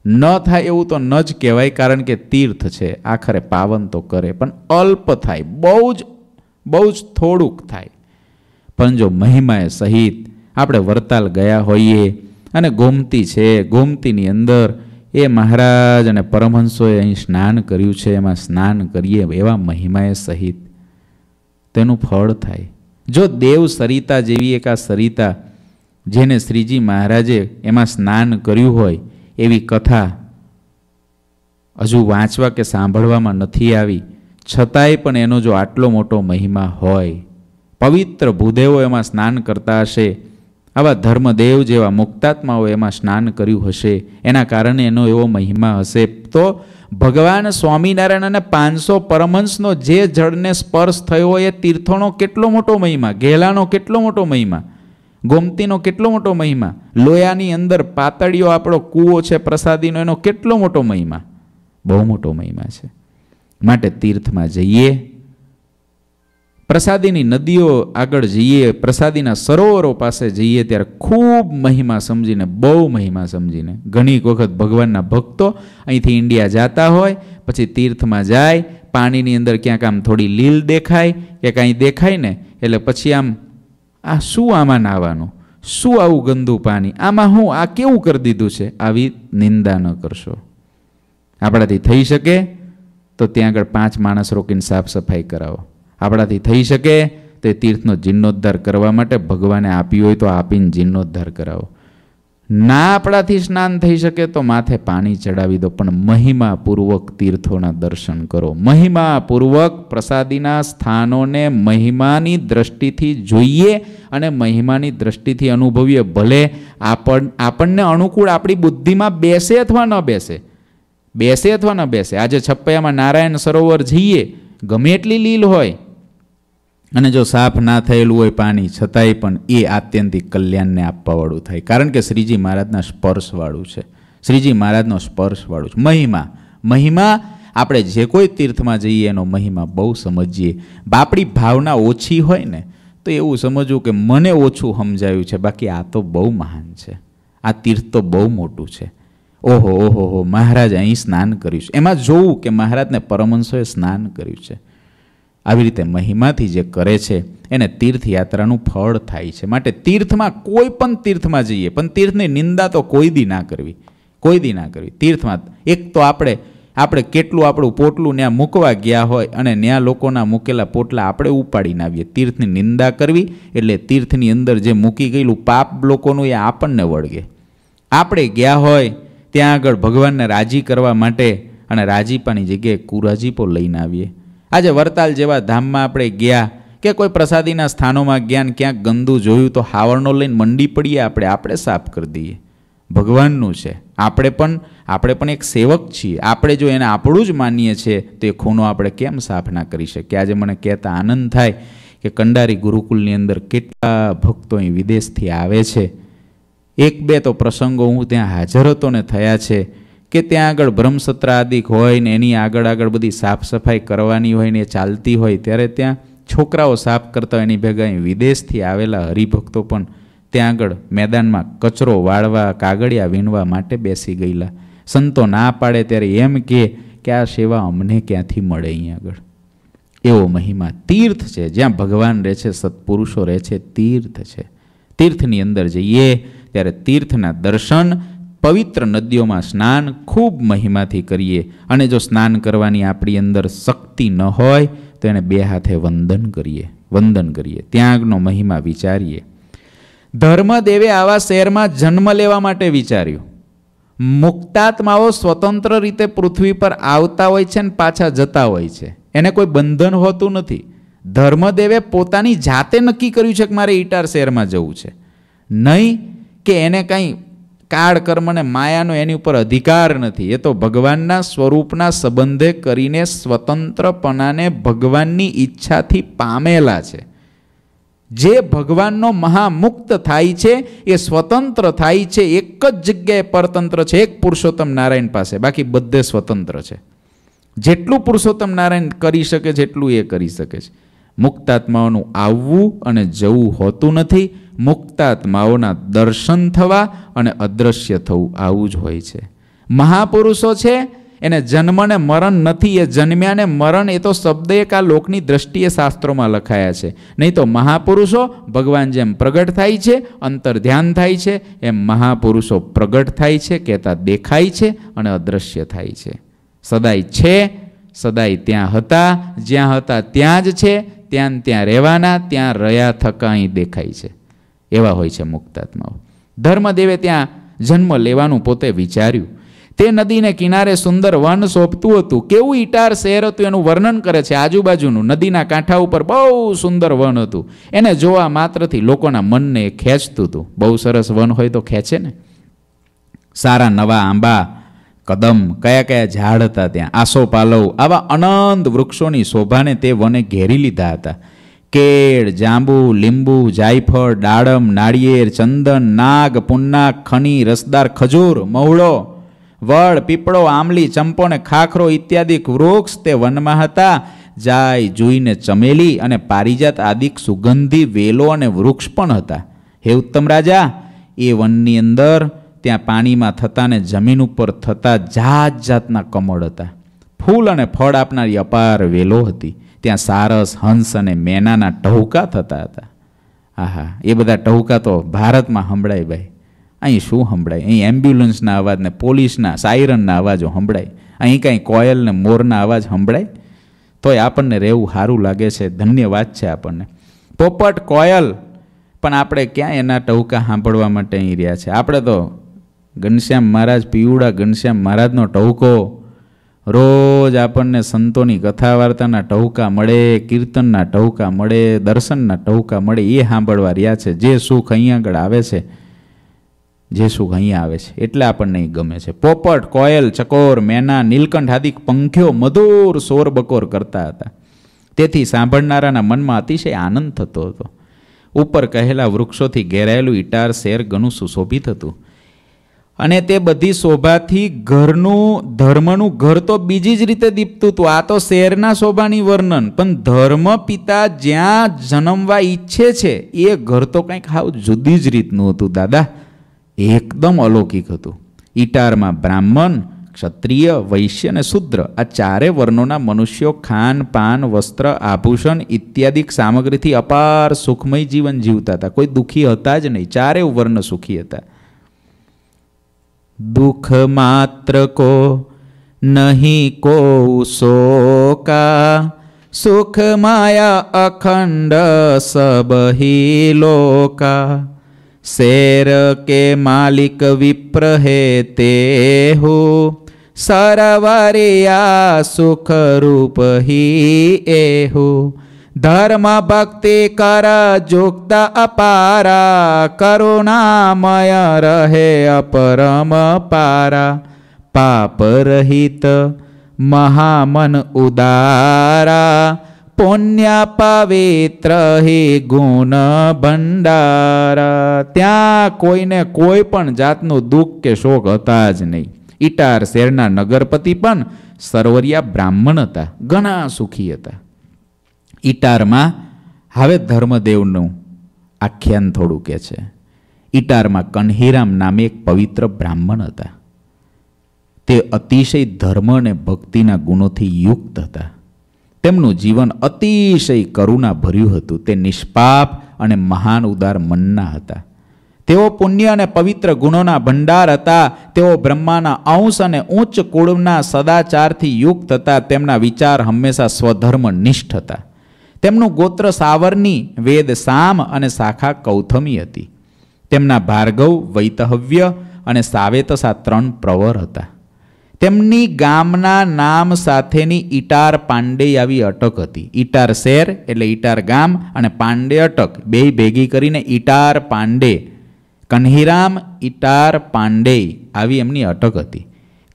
ન થાય એવું તો ન જ કહેવાય કારણ કે તીર્થ છે આખરે પાવન તો કરે પણ અલ્પ થાય બહુ જ બહુ જ થોડુંક થાય પણ જો મહિમાએ સહિત આપણે વરતાલ ગયા હોઈએ અને ગોમતી છે ગોમતીની અંદર એ મહારાજ અને પરમહંસોએ અહીં સ્નાન કર્યું છે એમાં સ્નાન કરીએ એવા મહિમાએ સહિત તેનું ફળ થાય જો દેવ સરિતા જેવી એક આ સરિતા જેને શ્રીજી મહારાજે એમાં સ્નાન કર્યું હોય એવી કથા હજુ વાંચવા કે સાંભળવામાં નથી આવી છતાંય પણ એનો જો આટલો મોટો મહિમા હોય પવિત્ર ભૂદેવો એમાં સ્નાન કરતા હશે આવા ધર્મદેવ જેવા મુક્તાત્માઓ એમાં સ્નાન કર્યું હશે એના કારણે એનો એવો મહિમા હશે તો ભગવાન સ્વામિનારાયણ અને પાંચસો પરમહંસનો જે જળને સ્પર્શ થયો હોય એ તીર્થોનો કેટલો મોટો મહિમા ગેલાનો કેટલો મોટો મહિમા ગોમતીનો કેટલો મોટો મહિમા લોયાની અંદર પાતળીઓ આપણો કૂવો છે પ્રસાદીનો એનો કેટલો મોટો મહિમા બહુ મોટો મહિમા છે માટે તીર્થમાં જઈએ પ્રસાદીની નદીઓ આગળ જઈએ પ્રસાદીના સરોવરો પાસે જઈએ ત્યારે ખૂબ મહિમા સમજીને બહુ મહિમા સમજીને ઘણી વખત ભગવાનના ભક્તો અહીંથી ઇન્ડિયા જતા હોય પછી તીર્થમાં જાય પાણીની અંદર ક્યાંક આમ થોડી લીલ દેખાય કે કાંઈ દેખાય ને એટલે પછી આમ આ શું આમાં નાહવાનું શું આવું ગંદુ પાણી આમાં હું આ કેવું કરી દીધું છે આવી નિંદા ન કરશો આપણાથી થઈ શકે તો ત્યાં આગળ પાંચ માણસ રોકીને સાફ સફાઈ કરાવો આપણાથી થઈ શકે તે તીર્થનો જીર્ણોદ્ધાર કરવા માટે ભગવાને આપ્યું હોય તો આપીને જીર્ણોદ્ધાર કરાવો ના આપણાથી સ્નાન થઈ શકે તો માથે પાણી ચડાવી દો પણ મહિમાપૂર્વક તીર્થોના દર્શન કરો મહિમાપૂર્વક પ્રસાદીના સ્થાનોને મહિમાની દ્રષ્ટિથી જોઈએ અને મહિમાની દ્રષ્ટિથી અનુભવીએ ભલે આપણ આપણને અનુકૂળ આપણી બુદ્ધિમાં બેસે અથવા ન બેસે બેસે અથવા ન બેસે આજે છપ્પૈયામાં નારાયણ સરોવર જઈએ ગમે એટલી લીલ હોય અને જો સાફ ના થયેલું હોય પાણી છતાંય પણ એ આત્યંતિક કલ્યાણને આપવાવાળું થાય કારણ કે શ્રીજી મહારાજના સ્પર્શવાળું છે શ્રીજી મહારાજનો સ્પર્શવાળું છે મહિમા મહિમા આપણે જે કોઈ તીર્થમાં જઈએ એનો મહિમા બહુ સમજીએ બાપડી ભાવના ઓછી હોય ને તો એવું સમજવું કે મને ઓછું સમજાયું છે બાકી આ તો બહુ મહાન છે આ તીર્થ તો બહુ મોટું છે ઓહો ઓહો હો મહારાજ અહીં સ્નાન કર્યું છે એમાં જોવું કે મહારાજને પરમહંસોએ સ્નાન કર્યું છે આવી રીતે મહિમાથી જે કરે છે એને તીર્થયાત્રાનું ફળ થાય છે માટે તીર્થમાં કોઈ પણ તીર્થમાં જઈએ પણ તીર્થની નિંદા તો કોઈ દી ના કરવી કોઈ દી ના કરવી તીર્થમાં એક તો આપણે આપણે કેટલું આપણું પોટલું ત્યાં મૂકવા ગયા હોય અને ત્યાં લોકોના મૂકેલા પોટલા આપણે ઉપાડીને આવીએ તીર્થની નિંદા કરવી એટલે તીર્થની અંદર જે મૂકી ગયેલું પાપ લોકોનું એ આપણને વળગે આપણે ગયા હોય ત્યાં આગળ ભગવાનને રાજી કરવા માટે અને રાજીપાની જગ્યાએ કુરાજીપો લઈને આવીએ આજે વરતાલ જેવા ધામમાં આપણે ગયા કે કોઈ પ્રસાદીના સ્થાનોમાં ગયા ને ક્યાંક ગંદુ જોયું તો હાવરનો લઈને મંડી પડીએ આપણે આપણે સાફ કરી દઈએ ભગવાનનું છે આપણે પણ આપણે પણ એક સેવક છીએ આપણે જો એને આપણું જ માનીએ છીએ તો એ ખૂનો આપણે કેમ સાફ ના કરી શકીએ આજે મને કહેતા આનંદ થાય કે કંડારી ગુરુકુલની અંદર કેટલા ભક્તો અહીં વિદેશથી આવે છે એક બે તો પ્રસંગો હું ત્યાં હાજર હતો ને થયા છે કે ત્યાં આગળ બ્રહ્મસત્રાદિક હોય ને એની આગળ આગળ બધી સાફ સફાઈ કરવાની હોય ને ચાલતી હોય ત્યારે ત્યાં છોકરાઓ સાફ કરતા હોય એની ભેગા અહીં વિદેશથી આવેલા હરિભક્તો પણ ત્યાં આગળ મેદાનમાં કચરો વાળવા કાગળિયા વીણવા માટે બેસી ગયેલા સંતો ના પાડે ત્યારે એમ કહે કે આ સેવા અમને ક્યાંથી મળે અહીં આગળ એવો મહિમા તીર્થ છે જ્યાં ભગવાન રહે છે સત્પુરુષો રહે છે તીર્થ છે તીર્થની અંદર જઈએ ત્યારે તીર્થના દર્શન પવિત્ર નદીઓમાં સ્નાન ખૂબ મહિમાથી કરીએ અને જો સ્નાન કરવાની આપણી અંદર શક્તિ ન હોય તો એને બે હાથે વંદન કરીએ વંદન કરીએ ત્યાગનો મહિમા વિચારીએ ધર્મદેવે આવા શહેરમાં જન્મ લેવા માટે વિચાર્યું મુક્તાત્માઓ સ્વતંત્ર રીતે પૃથ્વી પર આવતા હોય છે ને પાછા જતા હોય છે એને કોઈ બંધન હોતું નથી ધર્મદેવે પોતાની જાતે નક્કી કર્યું છે કે મારે ઈટાર શહેરમાં જવું છે નહીં કે એને કાંઈ કાળ કર્મ અને માયાનો એની ઉપર અધિકાર નથી એ તો ભગવાનના સ્વરૂપના સંબંધે કરીને સ્વતંત્રપણાને ભગવાનની ઈચ્છાથી પામેલા છે જે ભગવાનનો મહામુક્ત થાય છે એ સ્વતંત્ર થાય છે એક જ જગ્યાએ પરતંત્ર છે એક પુરુષોત્તમ નારાયણ પાસે બાકી બધે સ્વતંત્ર છે જેટલું પુરુષોત્તમ નારાયણ કરી શકે છે એટલું એ કરી શકે છે આત્માઓનું આવવું અને જવું હોતું નથી આત્માઓના દર્શન થવા અને અદ્રશ્ય થવું આવું જ હોય છે મહાપુરુષો છે એને જન્મને મરણ નથી એ જન્મ્યાને મરણ એ તો શબ્દ એક આ લોકની દ્રષ્ટિએ શાસ્ત્રોમાં લખાયા છે નહીં તો મહાપુરુષો ભગવાન જેમ પ્રગટ થાય છે અંતર ધ્યાન થાય છે એમ મહાપુરુષો પ્રગટ થાય છે કહેતા દેખાય છે અને અદ્રશ્ય થાય છે સદાય છે સદાય ત્યાં હતા જ્યાં હતા ત્યાં જ છે ત્યાં ત્યાં રહેવાના ત્યાં રહ્યા થકાંય દેખાય છે એવા હોય છે મુક્તાત્માઓ ધર્મદેવે ત્યાં જન્મ લેવાનું પોતે વિચાર્યું તે નદીને કિનારે સુંદર વન સોંપતું હતું કેવું ઈટાર શહેર હતું એનું વર્ણન કરે છે આજુબાજુનું નદીના કાંઠા ઉપર બહુ સુંદર વન હતું એને જોવા માત્રથી લોકોના મનને ખેંચતું હતું બહુ સરસ વન હોય તો ખેંચે ને સારા નવા આંબા કદમ કયા કયા ઝાડ હતા ત્યાં આસો પાલવ આવા અનંત વૃક્ષોની શોભાને તે વને ઘેરી લીધા હતા કેળ જાંબુ લીંબુ જાયફળ ડાળમ નાળિયેર ચંદન નાગ પુન્નાક ખની રસદાર ખજૂર મવળો વડ પીપળો આંબલી ચંપો ને ખાખરો ઇત્યાદિક વૃક્ષ તે વનમાં હતા જાય જોઈને ચમેલી અને પારિજાત આદિક સુગંધી વેલો અને વૃક્ષ પણ હતા હે ઉત્તમ રાજા એ વનની અંદર ત્યાં પાણીમાં થતા ને જમીન ઉપર થતા જાત જાતના કમળ હતા ફૂલ અને ફળ આપનારી અપાર વેલો હતી ત્યાં સારસ હંસ અને મેનાના ટહુકા થતા હતા આહા એ બધા ટહુકા તો ભારતમાં સંભળાય ભાઈ અહીં શું સંભળાય અહીં એમ્બ્યુલન્સના અવાજને પોલીસના સાયરનના અવાજો સંભળાય અહીં કાંઈ કોયલ ને મોરના અવાજ સંભળાય તોય આપણને રહેવું સારું લાગે છે ધન્યવાદ છે આપણને પોપટ કોયલ પણ આપણે ક્યાં એના ટહુકા સાંભળવા માટે અહીં રહ્યા છે આપણે તો ઘનશ્યામ મહારાજ પીવડા ઘનશ્યામ મહારાજનો ટહુકો રોજ આપણને સંતોની કથા વાર્તાના ટહુકા મળે કીર્તનના ટહુકા મળે દર્શનના ટહુકા મળે એ સાંભળવા રહ્યા છે જે સુખ અહીંયા આગળ આવે છે જે સુખ અહીંયા આવે છે એટલે આપણને ગમે છે પોપટ કોયલ ચકોર મેના નીલકંઠ આદિ પંખીઓ મધુર સોર બકોર કરતા હતા તેથી સાંભળનારાના મનમાં અતિશય આનંદ થતો હતો ઉપર કહેલા વૃક્ષોથી ઘેરાયેલું ઇટાર શેર ઘણું સુશોભિત હતું અને તે બધી શોભાથી ઘરનું ધર્મનું ઘર તો બીજી જ રીતે દીપતું હતું આ તો શેરના શોભાની વર્ણન પણ ધર્મ પિતા જ્યાં જન્મવા ઈચ્છે છે એ ઘર તો કંઈક હાવ જુદી જ રીતનું હતું દાદા એકદમ અલૌકિક હતું ઈટારમાં બ્રાહ્મણ ક્ષત્રિય વૈશ્ય અને શુદ્ર આ ચારે વર્ણોના મનુષ્યો ખાન પાન વસ્ત્ર આભૂષણ ઇત્યાદિક સામગ્રીથી અપાર સુખમય જીવન જીવતા હતા કોઈ દુઃખી હતા જ નહીં ચારે વર્ણ સુખી હતા દુઃખ માત્ર કો નહીં કો શોકા સુખ માયા અખંડ સબહી લોકા શેર કે માલિક વિપ્રહે હે તે હો સરવરિયા સુખ રૂપ હી એ હો ધર્મ ભક્તિ કર જોગત અપારા કરુણામય રહે અપરમ પારા પાપ રહિત મહામન ઉદારા પુણ્ય પવિત્ર હે ગુણ ભંડારા ત્યાં કોઈને કોઈ પણ જાતનું દુઃખ કે શોક હતા જ નહીં ઈટાર શહેરના નગરપતિ પણ સરોવરિયા બ્રાહ્મણ હતા ઘણા સુખી હતા ઈટારમાં હવે ધર્મદેવનું આખ્યાન થોડું કે છે ઈટારમાં કન્હીરામ નામે એક પવિત્ર બ્રાહ્મણ હતા તે અતિશય ધર્મ અને ભક્તિના ગુણોથી યુક્ત હતા તેમનું જીવન અતિશય કરુણા ભર્યું હતું તે નિષ્પાપ અને મહાન ઉદાર મનના હતા તેઓ પુણ્ય અને પવિત્ર ગુણોના ભંડાર હતા તેઓ બ્રહ્માના અંશ અને ઉચ્ચ કુળના સદાચારથી યુક્ત હતા તેમના વિચાર હંમેશા સ્વધર્મ નિષ્ઠ હતા તેમનું ગોત્ર સાવરની વેદ સામ અને શાખા કૌથમી હતી તેમના ભાર્ગવ વૈતહવ્ય અને સાવેતસા ત્રણ પ્રવર હતા તેમની ગામના નામ સાથેની ઈટાર પાંડે આવી અટક હતી ઈટાર શેર એટલે ઈટાર ગામ અને પાંડે અટક બે ભેગી કરીને ઈટાર પાંડે કન્હીરામ ઈટાર પાંડે આવી એમની અટક હતી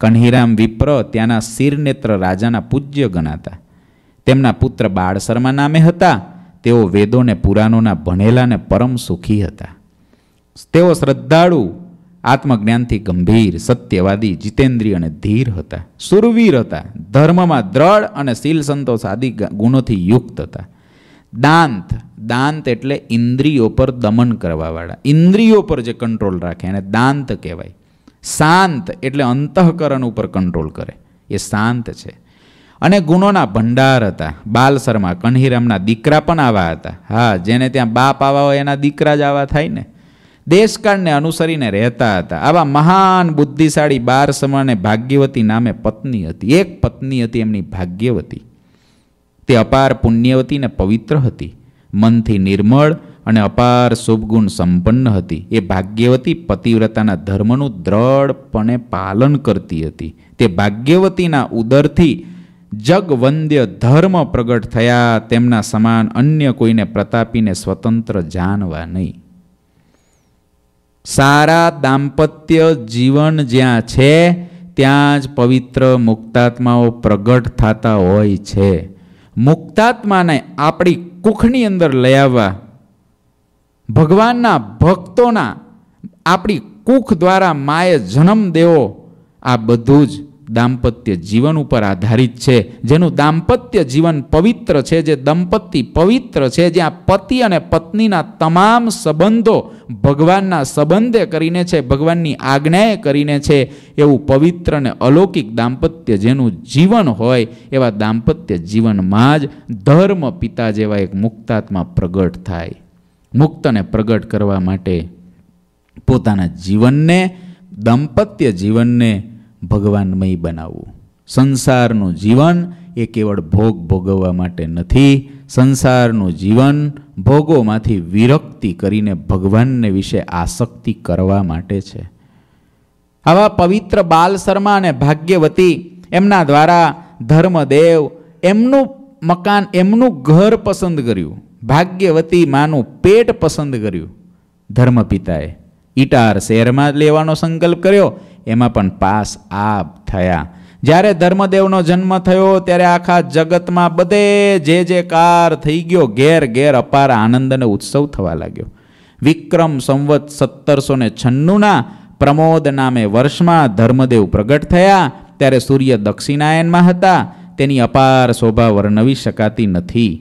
કન્હીરામ વિપ્ર ત્યાંના શિરનેત્ર રાજાના પૂજ્ય ગણાતા તેમના પુત્ર બાળ શર્મા નામે હતા તેઓ વેદોને પુરાણોના ભણેલાને પરમ સુખી હતા તેઓ શ્રદ્ધાળુ આત્મજ્ઞાનથી ગંભીર સત્યવાદી જીતેન્દ્રિય અને ધીર હતા સુરવીર હતા ધર્મમાં દ્રઢ અને શીલ સંતોષ આદિ ગુણોથી યુક્ત હતા દાંત દાંત એટલે ઇન્દ્રિયો પર દમન કરવાવાળા ઇન્દ્રિયો પર જે કંટ્રોલ રાખે એને દાંત કહેવાય શાંત એટલે અંતઃકરણ ઉપર કંટ્રોલ કરે એ શાંત છે અને ગુનોના ભંડાર હતા બાલ શર્મા કન્હીરામના દીકરા પણ આવા હતા હા જેને ત્યાં બાપ આવા હોય એના દીકરા જ આવા થાય ને દેશકાળને અનુસરીને રહેતા હતા આવા મહાન બુદ્ધિશાળી બાર સમાને ભાગ્યવતી નામે પત્ની હતી એક પત્ની હતી એમની ભાગ્યવતી તે અપાર પુણ્યવતી ને પવિત્ર હતી મનથી નિર્મળ અને અપાર શુભગુણ સંપન્ન હતી એ ભાગ્યવતી પતિવ્રતાના ધર્મનું દ્રઢપણે પાલન કરતી હતી તે ભાગ્યવતીના ઉદરથી જગવંદ્ય ધર્મ પ્રગટ થયા તેમના સમાન અન્ય કોઈને પ્રતાપીને સ્વતંત્ર જાણવા નહીં સારા દાંપત્ય જીવન જ્યાં છે ત્યાં જ પવિત્ર મુક્તાત્માઓ પ્રગટ થતા હોય છે મુક્તાત્માને આપણી કુખની અંદર લઈ આવવા ભગવાનના ભક્તોના આપણી કુખ દ્વારા માએ જન્મ દેવો આ બધું જ દાંપત્ય જીવન ઉપર આધારિત છે જેનું દાંપત્ય જીવન પવિત્ર છે જે દંપતી પવિત્ર છે જ્યાં પતિ અને પત્નીના તમામ સંબંધો ભગવાનના સંબંધે કરીને છે ભગવાનની આજ્ઞાએ કરીને છે એવું પવિત્ર અને અલૌકિક દાંપત્ય જેનું જીવન હોય એવા દાંપત્ય જીવનમાં જ ધર્મ પિતા જેવા એક મુક્તાત્મા પ્રગટ થાય મુક્તને પ્રગટ કરવા માટે પોતાના જીવનને દાંપત્ય જીવનને ભગવાનમય બનાવવું સંસારનું જીવન એ કેવળ ભોગ ભોગવવા માટે નથી સંસારનું જીવન ભોગોમાંથી વિરક્તિ કરીને ભગવાનને વિશે આસક્તિ કરવા માટે છે આવા પવિત્ર બાલ શર્મા અને ભાગ્યવતી એમના દ્વારા ધર્મદેવ એમનું મકાન એમનું ઘર પસંદ કર્યું ભાગ્યવતી માનું પેટ પસંદ કર્યું ધર્મપિતાએ ઈટાર શહેરમાં લેવાનો સંકલ્પ કર્યો એમાં પણ પાસ આપ થયા જ્યારે ધર્મદેવનો જન્મ થયો ત્યારે આખા જગતમાં બધે જે જે કાર થઈ ગયો ઘેર ઘેર અપાર આનંદ અને ઉત્સવ થવા લાગ્યો વિક્રમ સંવત સત્તરસો ને છન્નુંના પ્રમોદ નામે વર્ષમાં ધર્મદેવ પ્રગટ થયા ત્યારે સૂર્ય દક્ષિણાયનમાં હતા તેની અપાર શોભા વર્ણવી શકાતી નથી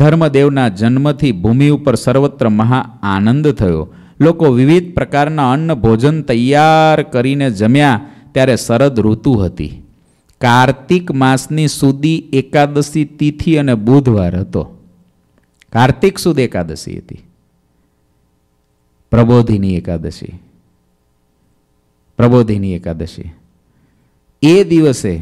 ધર્મદેવના જન્મથી ભૂમિ ઉપર સર્વત્ર મહા આનંદ થયો લોકો વિવિધ પ્રકારના અન્ન ભોજન તૈયાર કરીને જમ્યા ત્યારે શરદ ઋતુ હતી કાર્તિક માસની સુધી એકાદશી તિથિ અને બુધવાર હતો કાર્તિક સુદ એકાદશી હતી પ્રબોધિની એકાદશી પ્રબોધિની એકાદશી એ દિવસે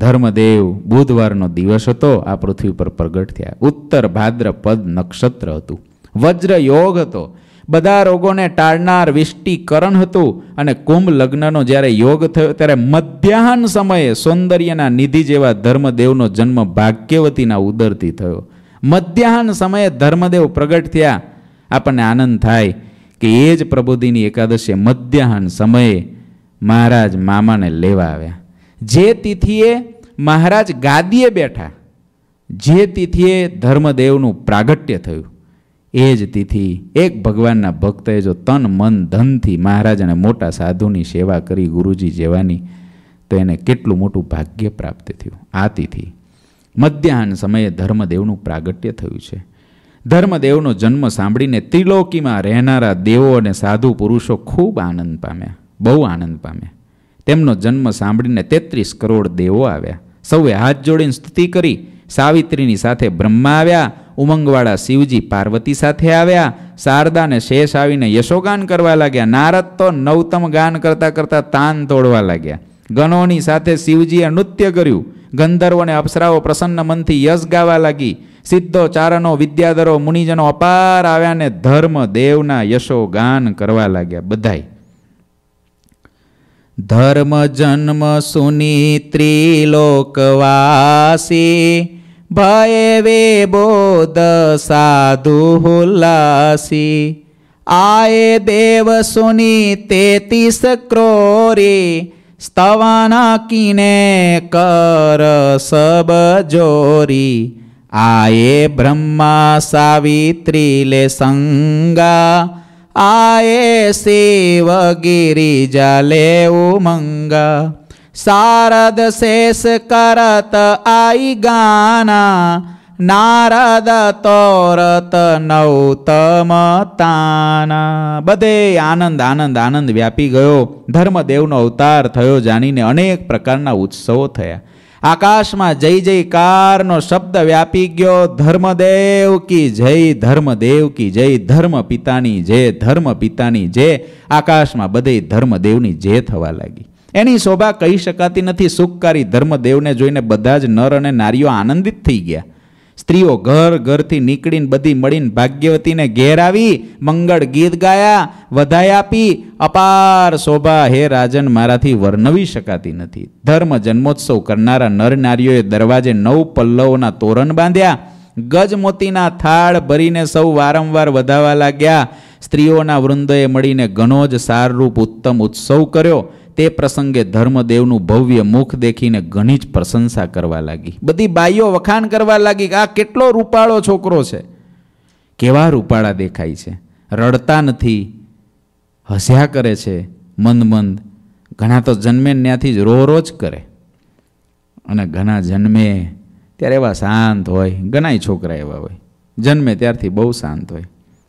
ધર્મદેવ બુધવારનો દિવસ હતો આ પૃથ્વી પર પ્રગટ થયા ઉત્તર ભાદ્રપદ નક્ષત્ર હતું વજ્ર યોગ હતો બધા રોગોને ટાળનાર વિષ્ટિકરણ હતું અને કુંભ લગ્નનો જ્યારે યોગ થયો ત્યારે મધ્યાહન સમયે સૌંદર્યના નિધિ જેવા ધર્મદેવનો જન્મ ભાગ્યવતીના ઉદરથી થયો મધ્યાહન સમયે ધર્મદેવ પ્રગટ થયા આપણને આનંદ થાય કે એ જ પ્રબોધિની એકાદશી મધ્યાહન સમયે મહારાજ મામાને લેવા આવ્યા જે તિથિએ મહારાજ ગાદીએ બેઠા જે તિથિએ ધર્મદેવનું પ્રાગટ્ય થયું એ જ તિથિ એક ભગવાનના ભક્તએ જો તન મન ધનથી મહારાજ અને મોટા સાધુની સેવા કરી ગુરુજી જેવાની તો એને કેટલું મોટું ભાગ્ય પ્રાપ્ત થયું આ તિથિ મધ્યાહન સમયે ધર્મદેવનું પ્રાગટ્ય થયું છે ધર્મદેવનો જન્મ સાંભળીને ત્રિલોકીમાં રહેનારા દેવો અને સાધુ પુરુષો ખૂબ આનંદ પામ્યા બહુ આનંદ પામ્યા તેમનો જન્મ સાંભળીને તેત્રીસ કરોડ દેવો આવ્યા સૌએ હાથ જોડીને સ્તુતિ કરી સાવિત્રીની સાથે બ્રહ્મા આવ્યા ઉમંગવાળા શિવજી પાર્વતી સાથે આવ્યા શારદાને શેષ આવીને યશોગાન કરવા લાગ્યા નારદ તો નવતમ ગાન કરતાં કરતાં તાન તોડવા લાગ્યા ગણોની સાથે શિવજીએ નૃત્ય કર્યું ગંધર્વોને અને અપ્સરાઓ પ્રસન્ન મનથી યશ ગાવા લાગી સિદ્ધો ચારણો વિદ્યાધરો મુનિજનો અપાર આવ્યા ને ધર્મ દેવના યશો ગાન કરવા લાગ્યા બધાય ધર્મ જન્મ સુની ત્રિલોકવાસી ભય વે બોધ સાધુ હુલાસી આયે દેવ સુની તેતીસ ક્રોરી સ્તવાના કિને કર સબ જોરી આયે બ્રહ્મા સાવિત્રી લે સંગા આયે શિવ ગિરિજા લે ઉમંગા શારદ શેષ કરત આઈ ગાના નારદ તોરત નૌતમ તાના બધે આનંદ આનંદ આનંદ વ્યાપી ગયો ધર્મદેવનો અવતાર થયો જાણીને અનેક પ્રકારના ઉત્સવો થયા આકાશમાં જય જયકારનો શબ્દ વ્યાપી ગયો ધર્મદેવ કી જય ધર્મદેવ કી જય ધર્મ પિતાની જય ધર્મ પિતાની જય આકાશમાં બધે ધર્મદેવની જય થવા લાગી એની શોભા કહી શકાતી નથી સુખકારી ધર્મદેવને જોઈને બધા જ નર અને નારીઓ આનંદિત થઈ ગયા સ્ત્રીઓ ઘર ઘરથી નીકળીને બધી મળીને ભાગ્યવતીને ઘેર આવી મંગળ ગીત ગાયા વધાઈ આપી અપાર શોભા હે રાજન મારાથી વર્ણવી શકાતી નથી ધર્મ જન્મોત્સવ કરનારા નર નારીઓએ દરવાજે નવ પલ્લવોના તોરણ બાંધ્યા ગજમોતીના થાળ ભરીને સૌ વારંવાર વધાવા લાગ્યા સ્ત્રીઓના વૃંદોએ મળીને ઘણો જ સારરૂપ ઉત્તમ ઉત્સવ કર્યો તે પ્રસંગે ધર્મદેવનું ભવ્ય મુખ દેખીને ઘણી જ પ્રશંસા કરવા લાગી બધી બાઈઓ વખાણ કરવા લાગી કે આ કેટલો રૂપાળો છોકરો છે કેવા રૂપાળા દેખાય છે રડતા નથી હસ્યા કરે છે મંદ મંદ ઘણા તો જન્મે ત્યાંથી જ રો રોજ કરે અને ઘણા જન્મે ત્યારે એવા શાંત હોય ઘણાય છોકરા એવા હોય જન્મે ત્યારથી બહુ શાંત હોય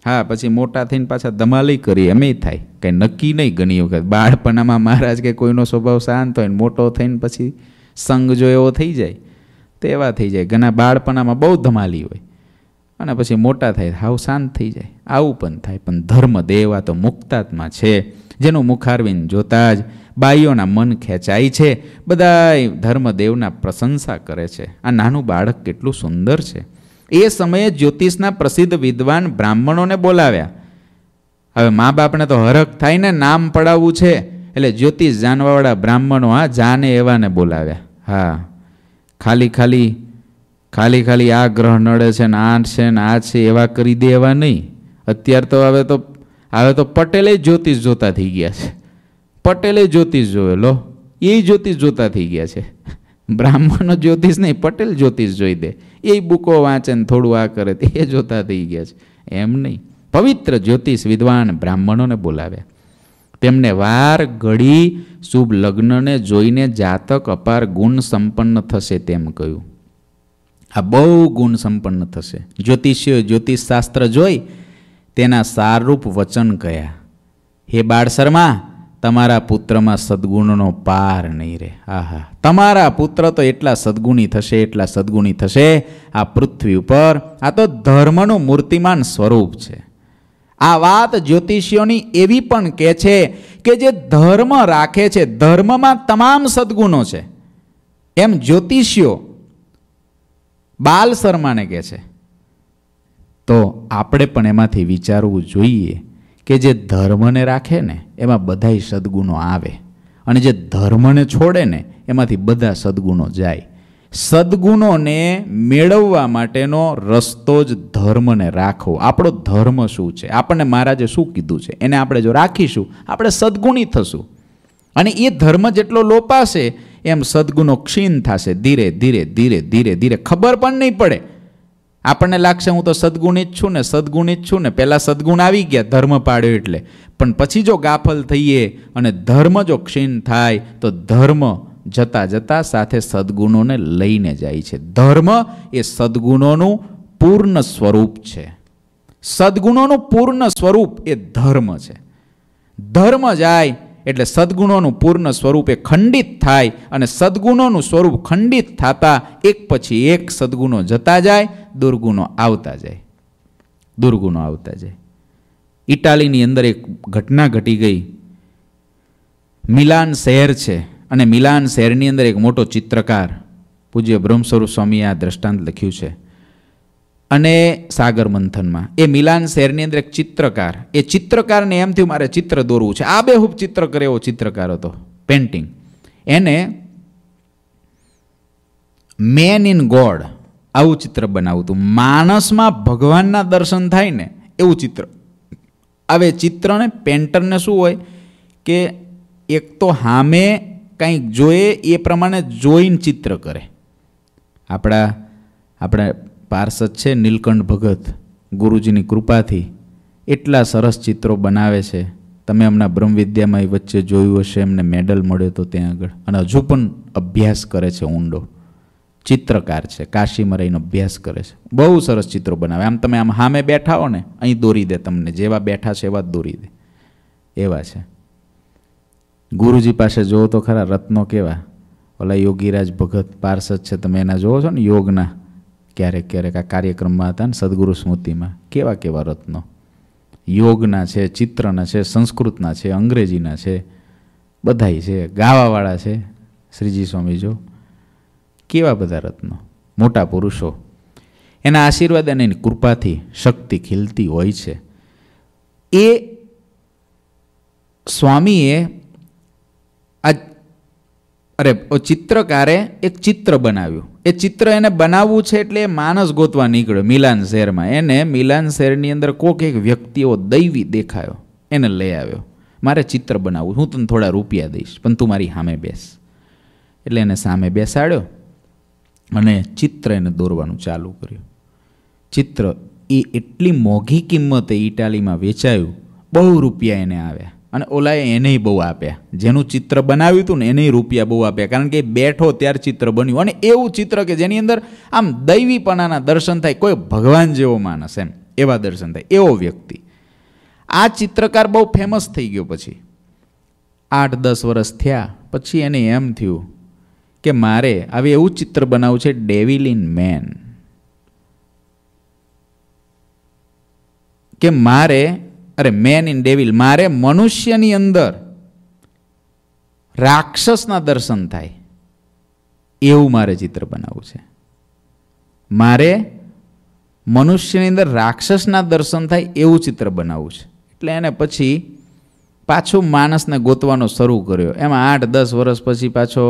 હા પછી મોટા થઈને પાછા ધમાલી કરીએ એમ થાય કંઈ નક્કી નહીં ઘણી વખત બાળપણામાં મહારાજ કે કોઈનો સ્વભાવ શાંત હોય મોટો થઈને પછી સંગ જો એવો થઈ જાય તો એવા થઈ જાય ઘણા બાળપણામાં બહુ ધમાલી હોય અને પછી મોટા થાય હાવ શાંત થઈ જાય આવું પણ થાય પણ ધર્મ દેવા તો મુક્તાત્મા છે જેનું મુખારવિન જોતા જ બાઈઓના મન ખેંચાય છે બધા ધર્મદેવના પ્રશંસા કરે છે આ નાનું બાળક કેટલું સુંદર છે એ સમયે જ્યોતિષના પ્રસિદ્ધ વિદ્વાન બ્રાહ્મણોને બોલાવ્યા હવે મા બાપને તો હરખ થાય ને નામ પડાવવું છે એટલે જ્યોતિષ જાણવાવાળા બ્રાહ્મણો આ જાને એવાને બોલાવ્યા હા ખાલી ખાલી ખાલી ખાલી આ ગ્રહ નડે છે ને આ છે ને આ છે એવા કરી દે એવા નહીં અત્યાર તો હવે તો હવે તો પટેલે જ્યોતિષ જોતા થઈ ગયા છે પટેલે જ્યોતિષ લો એ જ્યોતિષ જોતા થઈ ગયા છે બ્રાહ્મણ જ્યોતિષ નહીં પટેલ જ્યોતિષ જોઈ દે એ બુકો વાંચે ને થોડું આ કરે તે એ જોતા થઈ ગયા છે એમ નહીં પવિત્ર જ્યોતિષ વિદ્વાન બ્રાહ્મણોને બોલાવ્યા તેમને વાર ઘડી શુભ લગ્નને જોઈને જાતક અપાર ગુણ સંપન્ન થશે તેમ કહ્યું આ બહુ ગુણ સંપન્ન થશે જ્યોતિષ્યો જ્યોતિષશાસ્ત્ર જોઈ તેના સારરૂપ વચન કયા હે બાળ શર્મા તમારા પુત્રમાં સદગુણનો પાર નહીં રહે આહા તમારા પુત્ર તો એટલા સદગુણી થશે એટલા સદગુણી થશે આ પૃથ્વી ઉપર આ તો ધર્મનું મૂર્તિમાન સ્વરૂપ છે આ વાત જ્યોતિષીઓની એવી પણ કહે છે કે જે ધર્મ રાખે છે ધર્મમાં તમામ સદગુણો છે એમ જ્યોતિષીઓ બાલ શર્માને કહે છે તો આપણે પણ એમાંથી વિચારવું જોઈએ કે જે ધર્મને રાખે ને એમાં બધાય સદગુણો આવે અને જે ધર્મને છોડે ને એમાંથી બધા સદગુણો જાય સદગુણોને મેળવવા માટેનો રસ્તો જ ધર્મને રાખવો આપણો ધર્મ શું છે આપણને મહારાજે શું કીધું છે એને આપણે જો રાખીશું આપણે સદગુણી થશું અને એ ધર્મ જેટલો લોપાશે એમ સદગુણો ક્ષીણ થશે ધીરે ધીરે ધીરે ધીરે ધીરે ખબર પણ નહીં પડે આપણને લાગશે હું તો સદગુણી છું ને સદગુણી છું ને પહેલાં સદગુણ આવી ગયા ધર્મ પાડ્યો એટલે પણ પછી જો ગાફલ થઈએ અને ધર્મ જો ક્ષીણ થાય તો ધર્મ જતાં જતાં સાથે સદગુણોને લઈને જાય છે ધર્મ એ સદગુણોનું પૂર્ણ સ્વરૂપ છે સદગુણોનું પૂર્ણ સ્વરૂપ એ ધર્મ છે ધર્મ જાય એટલે સદગુણોનું પૂર્ણ સ્વરૂપે ખંડિત થાય અને સદગુણોનું સ્વરૂપ ખંડિત થતાં એક પછી એક સદગુણો જતા જાય દુર્ગુણો આવતા જાય દુર્ગુણો આવતા જાય ઇટાલીની અંદર એક ઘટના ઘટી ગઈ મિલાન શહેર છે અને મિલાન શહેરની અંદર એક મોટો ચિત્રકાર પૂજ્ય બ્રહ્મસ્વરૂપ સ્વામીએ આ દ્રષ્ટાંત લખ્યું છે અને સાગર મંથનમાં એ મિલાન શહેરની અંદર એક ચિત્રકાર એ ચિત્રકારને એમથી મારે ચિત્ર દોરવું છે આ બેહૂબ ચિત્ર કરે એવો ચિત્રકાર હતો પેન્ટિંગ એને મેન ઇન ગોડ આવું ચિત્ર બનાવું હતું માણસમાં ભગવાનના દર્શન થાય ને એવું ચિત્ર હવે ચિત્રને પેન્ટરને શું હોય કે એક તો હામે કંઈક જોઈએ એ પ્રમાણે જોઈને ચિત્ર કરે આપણા આપણે પાર્ષદ છે નીલકંઠ ભગત ગુરુજીની કૃપાથી એટલા સરસ ચિત્રો બનાવે છે તમે હમણાં બ્રહ્મવિદ્યામાં એ વચ્ચે જોયું હશે એમને મેડલ મળ્યો તો ત્યાં આગળ અને હજુ પણ અભ્યાસ કરે છે ઊંડો ચિત્રકાર છે કાશીમાં રહીને અભ્યાસ કરે છે બહુ સરસ ચિત્રો બનાવે આમ તમે આમ સામે બેઠા હો ને અહીં દોરી દે તમને જેવા બેઠા છે એવા જ દોરી દે એવા છે ગુરુજી પાસે જોવો તો ખરા રત્નો કેવા ઓલા યોગીરાજ ભગત પાર્ષદ છે તમે એના જોવો છો ને યોગના ક્યારેક ક્યારેક આ કાર્યક્રમમાં હતા ને સદગુરુ સ્મૃતિમાં કેવા કેવા રત્નો યોગના છે ચિત્રના છે સંસ્કૃતના છે અંગ્રેજીના છે બધાય છે ગાવાવાળા છે શ્રીજી સ્વામી જો કેવા બધા રત્નો મોટા પુરુષો એના આશીર્વાદ અને એની કૃપાથી શક્તિ ખીલતી હોય છે એ સ્વામીએ આ અરે ચિત્રકારે એક ચિત્ર બનાવ્યું એ ચિત્ર એને બનાવવું છે એટલે એ માણસ ગોતવા નીકળ્યો મિલાન શહેરમાં એને મિલાન શહેરની અંદર કોઈક એક વ્યક્તિઓ દૈવી દેખાયો એને લઈ આવ્યો મારે ચિત્ર બનાવવું હું તને થોડા રૂપિયા દઈશ પણ તું મારી સામે બેસ એટલે એને સામે બેસાડ્યો અને ચિત્ર એને દોરવાનું ચાલુ કર્યું ચિત્ર એ એટલી મોંઘી કિંમતે ઇટાલીમાં વેચાયું બહુ રૂપિયા એને આવ્યા અને ઓલાએ એને બહુ આપ્યા જેનું ચિત્ર બનાવ્યું હતું ને એને રૂપિયા બહુ આપ્યા કારણ કે બેઠો ત્યારે ચિત્ર બન્યું અને એવું ચિત્ર કે જેની અંદર આમ દૈવીપણાના દર્શન થાય કોઈ ભગવાન જેવો માણસ એમ એવા દર્શન થાય એવો વ્યક્તિ આ ચિત્રકાર બહુ ફેમસ થઈ ગયો પછી આઠ દસ વર્ષ થયા પછી એને એમ થયું કે મારે હવે એવું ચિત્ર બનાવવું છે ડેવિલ ઇન મેન કે મારે અરે મેન ઇન ડેવિલ મારે મનુષ્યની અંદર રાક્ષસના દર્શન થાય એવું મારે ચિત્ર બનાવવું છે મારે મનુષ્યની અંદર રાક્ષસના દર્શન થાય એવું ચિત્ર બનાવવું છે એટલે એને પછી પાછું માણસને ગોતવાનો શરૂ કર્યો એમાં આઠ દસ વર્ષ પછી પાછો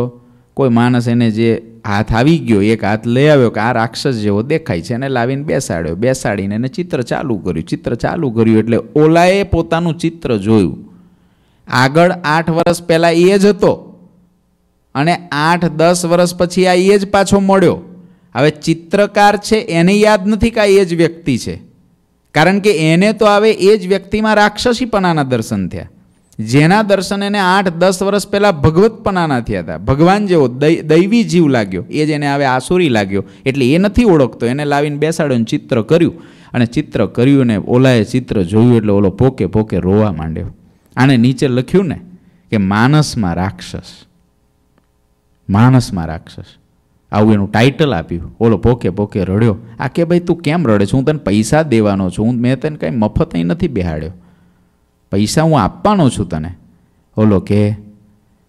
કોઈ માણસ એને જે હાથ આવી ગયો એક હાથ લઈ આવ્યો કે આ રાક્ષસ જેવો દેખાય છે એને લાવીને બેસાડ્યો બેસાડીને એને ચિત્ર ચાલુ કર્યું ચિત્ર ચાલુ કર્યું એટલે ઓલાએ પોતાનું ચિત્ર જોયું આગળ આઠ વર્ષ પહેલાં એ જ હતો અને આઠ દસ વર્ષ પછી આ એ જ પાછો મળ્યો હવે ચિત્રકાર છે એને યાદ નથી કે આ એ જ વ્યક્તિ છે કારણ કે એને તો હવે એ જ વ્યક્તિમાં રાક્ષસીપણાના દર્શન થયા જેના દર્શન એને આઠ દસ વર્ષ પહેલાં ભગવતપણાના થયા હતા ભગવાન જેવો દૈવી જીવ લાગ્યો એ જેને હવે આસુરી લાગ્યો એટલે એ નથી ઓળખતો એને લાવીને બેસાડ્યો ચિત્ર કર્યું અને ચિત્ર કર્યું ને ઓલાએ ચિત્ર જોયું એટલે ઓલો પોકે પોકે રોવા માંડ્યો આને નીચે લખ્યું ને કે માનસમાં રાક્ષસ માનસમાં રાક્ષસ આવું એનું ટાઇટલ આપ્યું ઓલો પોકે પોકે રડ્યો આ કે ભાઈ તું કેમ રડે છું હું તને પૈસા દેવાનો છું હું મેં તને કંઈ મફત નથી બેહાડ્યો પૈસા હું આપવાનો છું તને ઓલો કે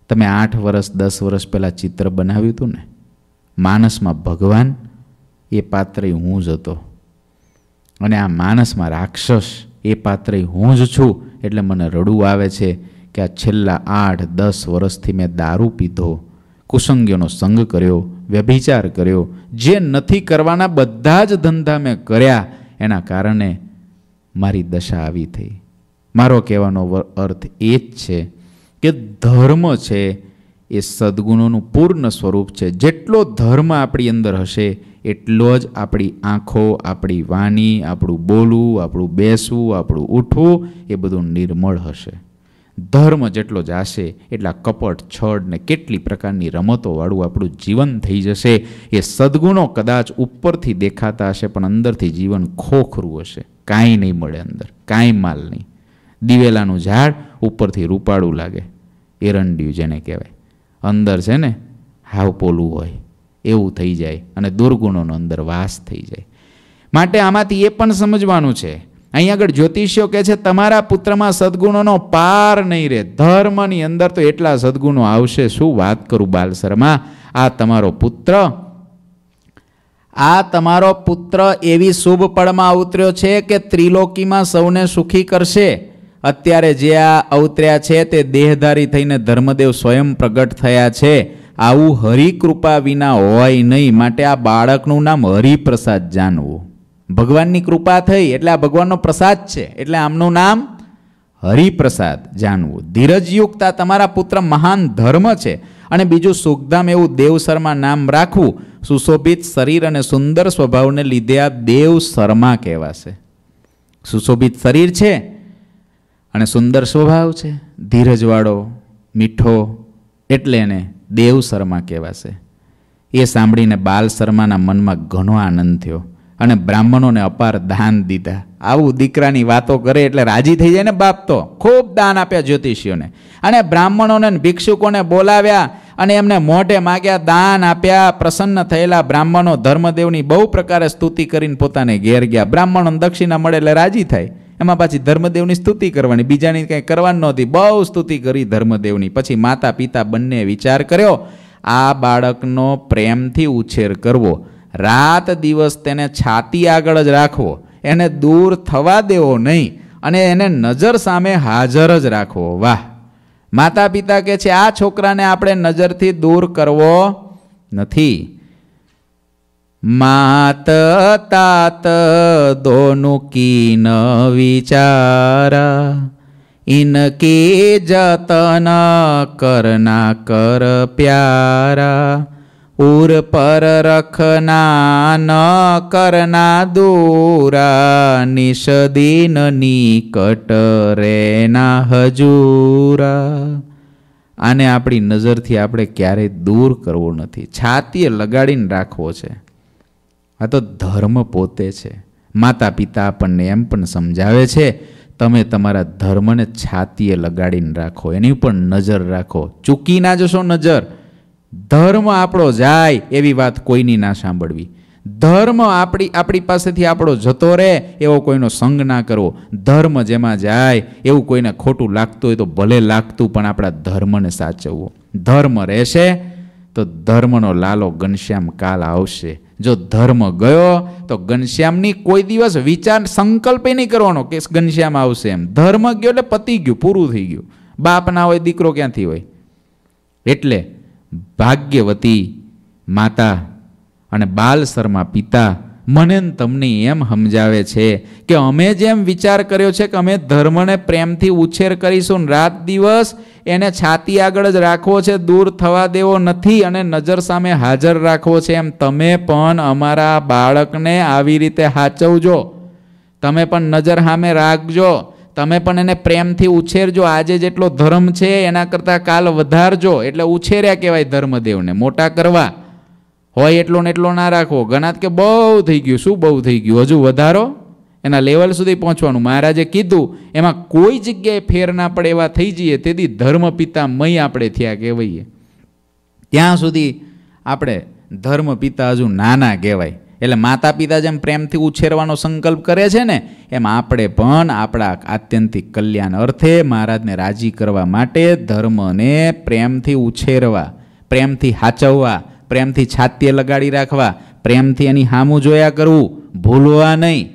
તમે આઠ વર્ષ દસ વર્ષ પહેલાં ચિત્ર બનાવ્યું હતું ને માનસમાં ભગવાન એ પાત્રે હું જ હતો અને આ માનસમાં રાક્ષસ એ પાત્રે હું જ છું એટલે મને રડવું આવે છે કે આ છેલ્લા આઠ દસ વર્ષથી મેં દારૂ પીધો કુસંગીઓનો સંગ કર્યો વ્યભિચાર કર્યો જે નથી કરવાના બધા જ ધંધા મેં કર્યા એના કારણે મારી દશા આવી થઈ મારો કહેવાનો અર્થ એ જ છે કે ધર્મ છે એ સદગુણોનું પૂર્ણ સ્વરૂપ છે જેટલો ધર્મ આપણી અંદર હશે એટલો જ આપણી આંખો આપણી વાણી આપણું બોલવું આપણું બેસવું આપણું ઉઠવું એ બધું નિર્મળ હશે ધર્મ જેટલો જાશે એટલા કપટ છળ ને કેટલી પ્રકારની રમતોવાળું આપણું જીવન થઈ જશે એ સદગુણો કદાચ ઉપરથી દેખાતા હશે પણ અંદરથી જીવન ખોખરું હશે કાંઈ નહીં મળે અંદર કાંઈ માલ નહીં દિવેલાનું ઝાડ ઉપરથી રૂપાળું લાગે એરંડિયું જેને કહેવાય અંદર છે ને હાવ પોલું હોય એવું થઈ જાય અને દુર્ગુણોનો અંદર વાસ થઈ જાય માટે આમાંથી એ પણ સમજવાનું છે અહીં આગળ જ્યોતિષ્યો કહે છે તમારા પુત્રમાં સદગુણોનો પાર નહીં રહે ધર્મની અંદર તો એટલા સદગુણો આવશે શું વાત કરું બાલસરમાં આ તમારો પુત્ર આ તમારો પુત્ર એવી શુભ પળમાં ઉતર્યો છે કે ત્રિલોકીમાં સૌને સુખી કરશે અત્યારે જે આ અવતર્યા છે તે દેહધારી થઈને ધર્મદેવ સ્વયં પ્રગટ થયા છે આવું હરિકૃપા વિના હોય નહીં માટે આ બાળકનું નામ હરિપ્રસાદ જાણવું ભગવાનની કૃપા થઈ એટલે આ ભગવાનનો પ્રસાદ છે એટલે આમનું નામ હરિપ્રસાદ જાણવું ધીરજયુક્ત આ તમારા પુત્ર મહાન ધર્મ છે અને બીજું સુખધામ એવું દેવશર્મા નામ રાખવું સુશોભિત શરીર અને સુંદર સ્વભાવને લીધે આ દેવશર્મા કહેવાશે સુશોભિત શરીર છે અને સુંદર સ્વભાવ છે ધીરજવાળો મીઠો એટલે એને દેવ શર્મા કહેવાશે એ સાંભળીને બાલ શર્માના મનમાં ઘણો આનંદ થયો અને બ્રાહ્મણોને અપાર દાન દીધા આવું દીકરાની વાતો કરે એટલે રાજી થઈ જાય ને બાપ તો ખૂબ દાન આપ્યા જ્યોતિષીઓને અને બ્રાહ્મણોને ભિક્ષુકોને બોલાવ્યા અને એમને મોઢે માગ્યા દાન આપ્યા પ્રસન્ન થયેલા બ્રાહ્મણો ધર્મદેવની બહુ પ્રકારે સ્તુતિ કરીને પોતાને ઘેર ગયા બ્રાહ્મણોને દક્ષિણા મળે એટલે રાજી થાય એમાં પાછી ધર્મદેવની સ્તુતિ કરવાની બીજાની કંઈ કરવાની નહોતી બહુ સ્તુતિ કરી ધર્મદેવની પછી માતા પિતા બંને વિચાર કર્યો આ બાળકનો પ્રેમથી ઉછેર કરવો રાત દિવસ તેને છાતી આગળ જ રાખવો એને દૂર થવા દેવો નહીં અને એને નજર સામે હાજર જ રાખવો વાહ માતા પિતા કે છે આ છોકરાને આપણે નજરથી દૂર કરવો નથી માત તાત ન વિચારા ઇનકી જતન કરના કર પ્યારા ઉર પર રખના ન કરના દૂરા નિષદિન નિકટ રેના હજૂરા આને આપણી નજરથી આપણે ક્યારેય દૂર કરવો નથી છાતીએ લગાડીને રાખવો છે આ તો ધર્મ પોતે છે માતા પિતા આપણને એમ પણ સમજાવે છે તમે તમારા ધર્મને છાતીએ લગાડીને રાખો એની ઉપર નજર રાખો ચૂકી ના જશો નજર ધર્મ આપણો જાય એવી વાત કોઈની ના સાંભળવી ધર્મ આપણી આપણી પાસેથી આપણો જતો રહે એવો કોઈનો સંગ ના કરવો ધર્મ જેમાં જાય એવું કોઈને ખોટું લાગતું હોય તો ભલે લાગતું પણ આપણા ધર્મને સાચવવો ધર્મ રહેશે તો ધર્મનો લાલો ઘનશ્યામ કાલ આવશે જો ધર્મ ગયો તો ઘનશ્યામની કોઈ દિવસ વિચાર સંકલ્પ નહીં કરવાનો કે ઘનશ્યામ આવશે એમ ધર્મ ગયો એટલે પતી ગયું પૂરું થઈ ગયું બાપ ના હોય દીકરો ક્યાંથી હોય એટલે ભાગ્યવતી માતા અને બાલ શર્મા પિતા મને તમને એમ સમજાવે છે કે અમે જેમ વિચાર કર્યો છે કે અમે ધર્મને પ્રેમથી ઉછેર કરીશું રાત દિવસ એને છાતી આગળ જ રાખવો છે દૂર થવા દેવો નથી અને નજર સામે હાજર રાખવો છે એમ તમે પણ અમારા બાળકને આવી રીતે હાચવજો તમે પણ નજર સામે રાખજો તમે પણ એને પ્રેમથી ઉછેરજો આજે જેટલો ધર્મ છે એના કરતાં કાલ વધારજો એટલે ઉછેર્યા કહેવાય ધર્મદેવને મોટા કરવા હોય એટલો ને એટલો ના રાખવો ગણાત કે બહુ થઈ ગયું શું બહુ થઈ ગયું હજુ વધારો એના લેવલ સુધી પહોંચવાનું મહારાજે કીધું એમાં કોઈ જગ્યાએ ફેર ના પડે એવા થઈ જઈએ તેથી ધર્મ મય આપણે થયા કહેવાઈએ ત્યાં સુધી આપણે ધર્મ પિતા હજુ નાના કહેવાય એટલે માતા પિતા જેમ પ્રેમથી ઉછેરવાનો સંકલ્પ કરે છે ને એમ આપણે પણ આપણા આત્યંતિક કલ્યાણ અર્થે મહારાજને રાજી કરવા માટે ધર્મને પ્રેમથી ઉછેરવા પ્રેમથી હાચવવા પ્રેમથી છાતીએ લગાડી રાખવા પ્રેમથી એની હામું જોયા કરવું ભૂલવા નહીં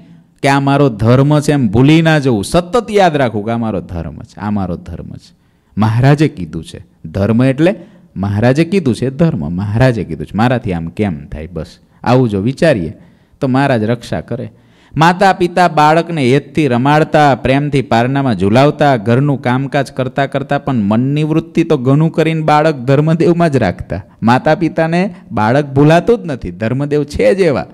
કે આ મારો ધર્મ છે એમ ભૂલી ના જવું સતત યાદ રાખવું કે આ મારો ધર્મ છે આ મારો ધર્મ છે મહારાજે કીધું છે ધર્મ એટલે મહારાજે કીધું છે ધર્મ મહારાજે કીધું છે મારાથી આમ કેમ થાય બસ આવું જો વિચારીએ તો મહારાજ રક્ષા કરે માતા પિતા બાળકને હેતથી રમાડતા પ્રેમથી પારણામાં ઝુલાવતા ઘરનું કામકાજ કરતાં કરતાં પણ મનની વૃત્તિ તો ઘણું કરીને બાળક ધર્મદેવમાં જ રાખતા માતા પિતાને બાળક ભૂલાતું જ નથી ધર્મદેવ છે જ એવા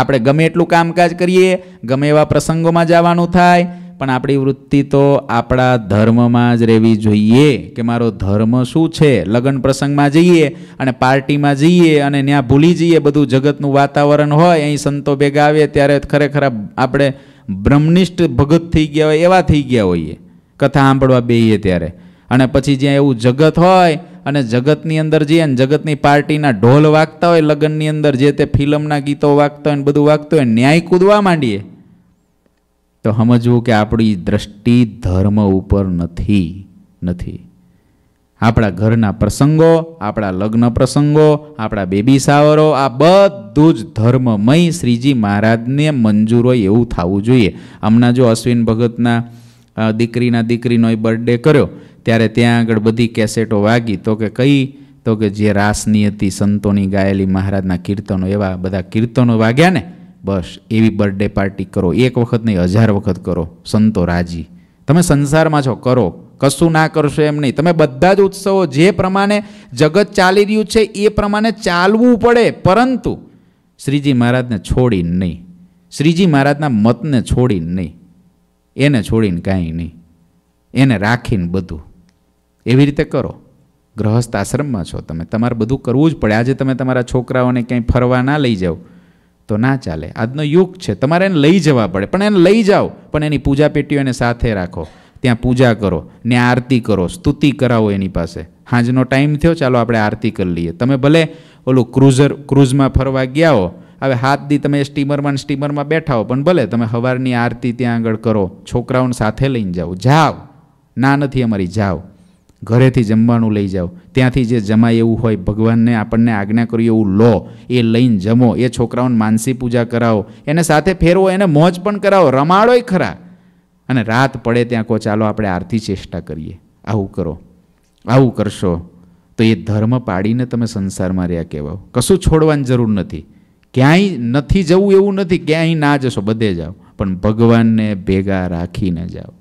આપણે ગમે એટલું કામકાજ કરીએ ગમે એવા પ્રસંગોમાં જવાનું થાય પણ આપણી વૃત્તિ તો આપણા ધર્મમાં જ રહેવી જોઈએ કે મારો ધર્મ શું છે લગ્ન પ્રસંગમાં જઈએ અને પાર્ટીમાં જઈએ અને ત્યાં ભૂલી જઈએ બધું જગતનું વાતાવરણ હોય અહીં સંતો ભેગા આવે ત્યારે ખરેખર આપણે બ્રહ્મનિષ્ઠ ભગત થઈ ગયા હોય એવા થઈ ગયા હોઈએ કથા સાંભળવા બેહીએ ત્યારે અને પછી જ્યાં એવું જગત હોય અને જગતની અંદર જઈએ ને જગતની પાર્ટીના ઢોલ વાગતા હોય લગ્નની અંદર જે તે ફિલ્મના ગીતો વાગતા હોય ને બધું વાગતું હોય ન્યાય કૂદવા માંડીએ તો સમજવું કે આપણી દ્રષ્ટિ ધર્મ ઉપર નથી નથી આપણા ઘરના પ્રસંગો આપણા લગ્ન પ્રસંગો આપણા બેબી સાવરો આ બધું જ ધર્મમય શ્રીજી મહારાજને મંજૂર હોય એવું થવું જોઈએ હમણાં જો અશ્વિન ભગતના દીકરીના દીકરીનો બર્થડે કર્યો ત્યારે ત્યાં આગળ બધી કેસેટો વાગી તો કે કઈ તો કે જે રાસની હતી સંતોની ગાયેલી મહારાજના કીર્તનો એવા બધા કીર્તનો વાગ્યા ને બસ એવી બર્થડે પાર્ટી કરો એક વખત નહીં હજાર વખત કરો સંતો રાજી તમે સંસારમાં છો કરો કશું ના કરશો એમ નહીં તમે બધા જ ઉત્સવો જે પ્રમાણે જગત ચાલી રહ્યું છે એ પ્રમાણે ચાલવું પડે પરંતુ શ્રીજી મહારાજને છોડીને નહીં શ્રીજી મહારાજના મતને છોડીને નહીં એને છોડીને કાંઈ નહીં એને રાખીને બધું એવી રીતે કરો ગ્રહસ્થ આશ્રમમાં છો તમે તમારે બધું કરવું જ પડે આજે તમે તમારા છોકરાઓને ક્યાંય ફરવા ના લઈ જાઓ તો ના ચાલે આજનો યુગ છે તમારે એને લઈ જવા પડે પણ એને લઈ જાઓ પણ એની પૂજા પેટીઓ એને સાથે રાખો ત્યાં પૂજા કરો ને આરતી કરો સ્તુતિ કરાવો એની પાસે હાંજનો ટાઈમ થયો ચાલો આપણે આરતી કરી લઈએ તમે ભલે ઓલું ક્રુઝર ક્રુઝમાં ફરવા ગયા હો હવે હાથ દી તમે સ્ટીમરમાં સ્ટીમરમાં બેઠા હો પણ ભલે તમે સવારની આરતી ત્યાં આગળ કરો છોકરાઓને સાથે લઈને જાઓ જાઓ ના નથી અમારી જાઓ ઘરેથી જમવાનું લઈ જાઓ ત્યાંથી જે જમાય એવું હોય ભગવાનને આપણને આજ્ઞા કરી એવું લો એ લઈને જમો એ છોકરાઓને માનસી પૂજા કરાવો એને સાથે ફેરવો એને મોજ પણ કરાવો રમાડોય ખરા અને રાત પડે ત્યાં કહો ચાલો આપણે આરતી ચેષ્ટા કરીએ આવું કરો આવું કરશો તો એ ધર્મ પાડીને તમે સંસારમાં રહ્યા કહેવાઓ કશું છોડવાની જરૂર નથી ક્યાંય નથી જવું એવું નથી ક્યાંય ના જશો બધે જાઓ પણ ભગવાનને ભેગા રાખીને જાઓ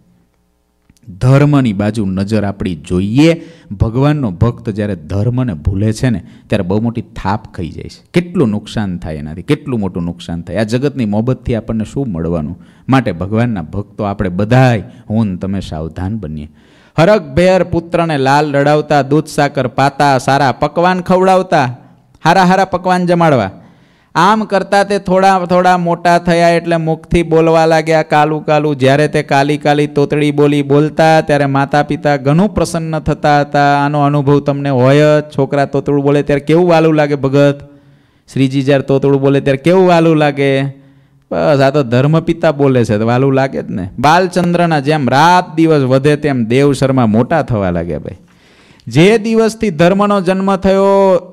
ધર્મની બાજુ નજર આપણી જોઈએ ભગવાનનો ભક્ત જ્યારે ધર્મને ભૂલે છે ને ત્યારે બહુ મોટી થાપ ખાઈ જાય છે કેટલું નુકસાન થાય એનાથી કેટલું મોટું નુકસાન થાય આ જગતની મોહબતથી આપણને શું મળવાનું માટે ભગવાનના ભક્તો આપણે બધાય હું તમે સાવધાન બનીએ હરકભેર પુત્રને લાલ રડાવતા દૂધ સાકર પાતા સારા પકવાન ખવડાવતા હારા હારા પકવાન જમાડવા આમ કરતાં તે થોડા થોડા મોટા થયા એટલે મુખથી બોલવા લાગ્યા કાલું કાલું જ્યારે તે કાલી કાલી તોતડી બોલી બોલતા ત્યારે માતા પિતા ઘણું પ્રસન્ન થતા હતા આનો અનુભવ તમને હોય જ છોકરા તોતડું બોલે ત્યારે કેવું વાલું લાગે ભગત શ્રીજી જ્યારે તોતડું બોલે ત્યારે કેવું વાલું લાગે બસ આ તો ધર્મપિતા બોલે છે તો વાલું લાગે જ ને બાલચંદ્રના જેમ રાત દિવસ વધે તેમ દેવ શર્મા મોટા થવા લાગ્યા ભાઈ જે દિવસથી ધર્મનો જન્મ થયો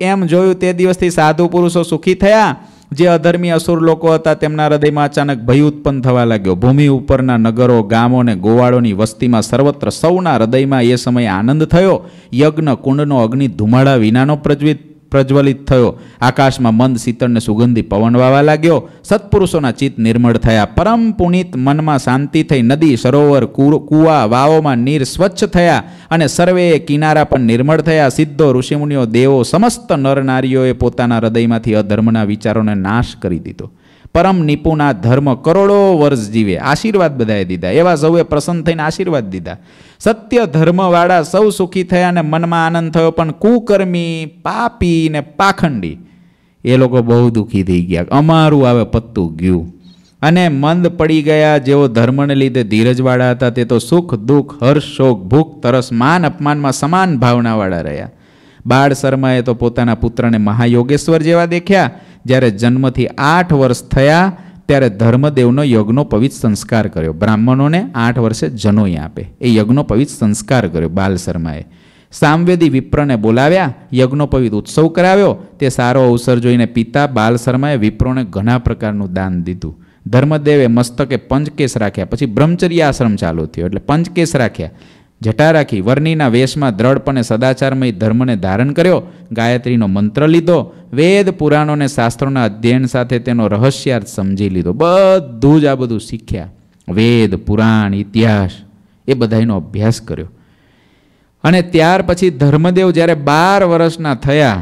એમ જોયું તે દિવસથી સાધુ પુરુષો સુખી થયા જે અધર્મી અસુર લોકો હતા તેમના હૃદયમાં અચાનક ભય ઉત્પન્ન થવા લાગ્યો ભૂમિ ઉપરના નગરો ગામો અને ગોવાળોની વસ્તીમાં સર્વત્ર સૌના હૃદયમાં એ સમયે આનંદ થયો યજ્ઞ કુંડનો અગ્નિ ધુમાડા વિનાનો પ્રજ્વિત પ્રજ્વલિત થયો આકાશમાં મંદ શીતળને સુગંધી પવન વાવા લાગ્યો સત્પુરુષોના ચિત્ત નિર્મળ થયા પરમ પુનિત મનમાં શાંતિ થઈ નદી સરોવર કુવા વાવોમાં નીર સ્વચ્છ થયા અને સર્વે કિનારા પણ નિર્મળ થયા સિદ્ધો ઋષિમુનિઓ દેવો સમસ્ત નર નારીઓએ પોતાના હૃદયમાંથી અધર્મના વિચારોને નાશ કરી દીધો પરમ નિપુણા ધર્મ કરોડો વર્ષ જીવે આશીર્વાદ બધાએ દીધા એવા સૌએ પ્રસન્ન થઈને આશીર્વાદ દીધા સત્ય ધર્મવાળા સૌ સુખી થયા અને મનમાં આનંદ થયો પણ કુકર્મી પાપી ને પાખંડી એ લોકો બહુ દુઃખી થઈ ગયા અમારું આવે પત્તું ગયું અને મંદ પડી ગયા જેઓ ધર્મને લીધે ધીરજવાળા હતા તે તો સુખ દુઃખ હર્ષ શોક ભૂખ તરસ માન અપમાનમાં સમાન ભાવનાવાળા રહ્યા બાળ શર્માએ તો પોતાના પુત્રને મહાયોગેશ્વર જેવા દેખ્યા જ્યારે જન્મથી આઠ વર્ષ થયા ત્યારે ધર્મદેવનો યજ્ઞો યજ્ઞોપવિત સંસ્કાર કર્યો બ્રાહ્મણોને આઠ વર્ષે જનોઈ આપે એ યજ્ઞોપવિત સંસ્કાર કર્યો બાલ શર્માએ સામવેદી વિપ્રને બોલાવ્યા યજ્ઞોપવિત ઉત્સવ કરાવ્યો તે સારો અવસર જોઈને પિતા બાલ શર્માએ વિપ્રોને ઘણા પ્રકારનું દાન દીધું ધર્મદેવે મસ્તકે પંચકેશ રાખ્યા પછી બ્રહ્મચર્ય આશ્રમ ચાલુ થયો એટલે પંચકેશ રાખ્યા જટા રાખી વર્ણિના વેશમાં દ્રઢપણે સદાચારમય ધર્મને ધારણ કર્યો ગાયત્રીનો મંત્ર લીધો વેદ પુરાણો અને શાસ્ત્રોના અધ્યયન સાથે તેનો રહસ્યાર્થ સમજી લીધો બધું જ આ બધું શીખ્યા વેદ પુરાણ ઇતિહાસ એ બધાનો અભ્યાસ કર્યો અને ત્યાર પછી ધર્મદેવ જ્યારે બાર વર્ષના થયા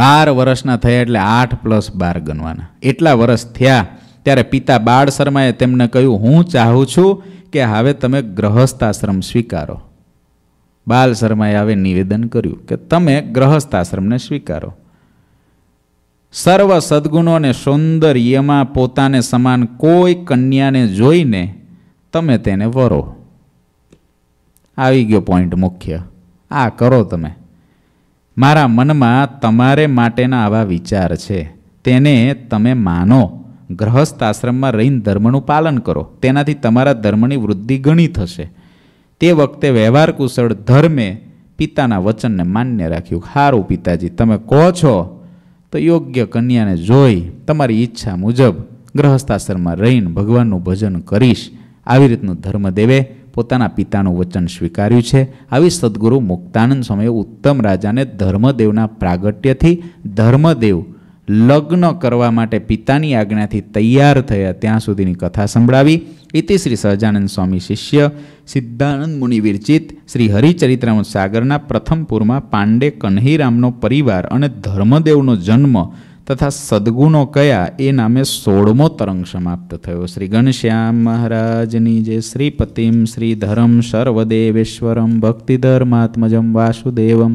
બાર વર્ષના થયા એટલે આઠ પ્લસ બાર ગણવાના એટલા વર્ષ થયા ત્યારે પિતા બાળ શર્માએ તેમને કહ્યું હું ચાહું છું કે હવે તમે ગ્રહસ્થાશ્રમ સ્વીકારો બાલ શર્માએ હવે નિવેદન કર્યું કે તમે ગ્રહસ્થાશ્રમને સ્વીકારો સર્વ સદ્ગુણો અને સૌંદર્યમાં પોતાને સમાન કોઈ કન્યાને જોઈને તમે તેને વરો આવી ગયો પોઈન્ટ મુખ્ય આ કરો તમે મારા મનમાં તમારે માટેના આવા વિચાર છે તેને તમે માનો ગ્રહસ્થ આશ્રમમાં રહીને ધર્મનું પાલન કરો તેનાથી તમારા ધર્મની વૃદ્ધિ ઘણી થશે તે વખતે વ્યવહાર કુશળ ધર્મે પિતાના વચનને માન્ય રાખ્યું સારું પિતાજી તમે કહો છો તો યોગ્ય કન્યાને જોઈ તમારી ઈચ્છા મુજબ ગ્રહસ્થાશ્રમમાં રહીને ભગવાનનું ભજન કરીશ આવી રીતનું ધર્મદેવે પોતાના પિતાનું વચન સ્વીકાર્યું છે આવી સદગુરુ મુક્તાનંદ સ્વામીએ ઉત્તમ રાજાને ધર્મદેવના પ્રાગટ્યથી ધર્મદેવ લગ્ન કરવા માટે પિતાની આજ્ઞાથી તૈયાર થયા ત્યાં સુધીની કથા સંભળાવી ઇતિ શ્રી સહજાનંદ સ્વામી શિષ્ય સિદ્ધાનંદ મુનિ વિરચિત શ્રી હરિચરિત્રામૃત સાગરના પ્રથમ પૂરમાં પાંડે કન્હીરામનો પરિવાર અને ધર્મદેવનો જન્મ તથા સદગુણો કયા એ નામે સોળમો તરંગ સમાપ્ત થયો શ્રી ઘનશ્યામ મહારાજની જે શ્રીપતિમ શ્રી ધરમ સર્વદેવેશ્વરમ ભક્તિધર્માત્મજમ વાસુદેવમ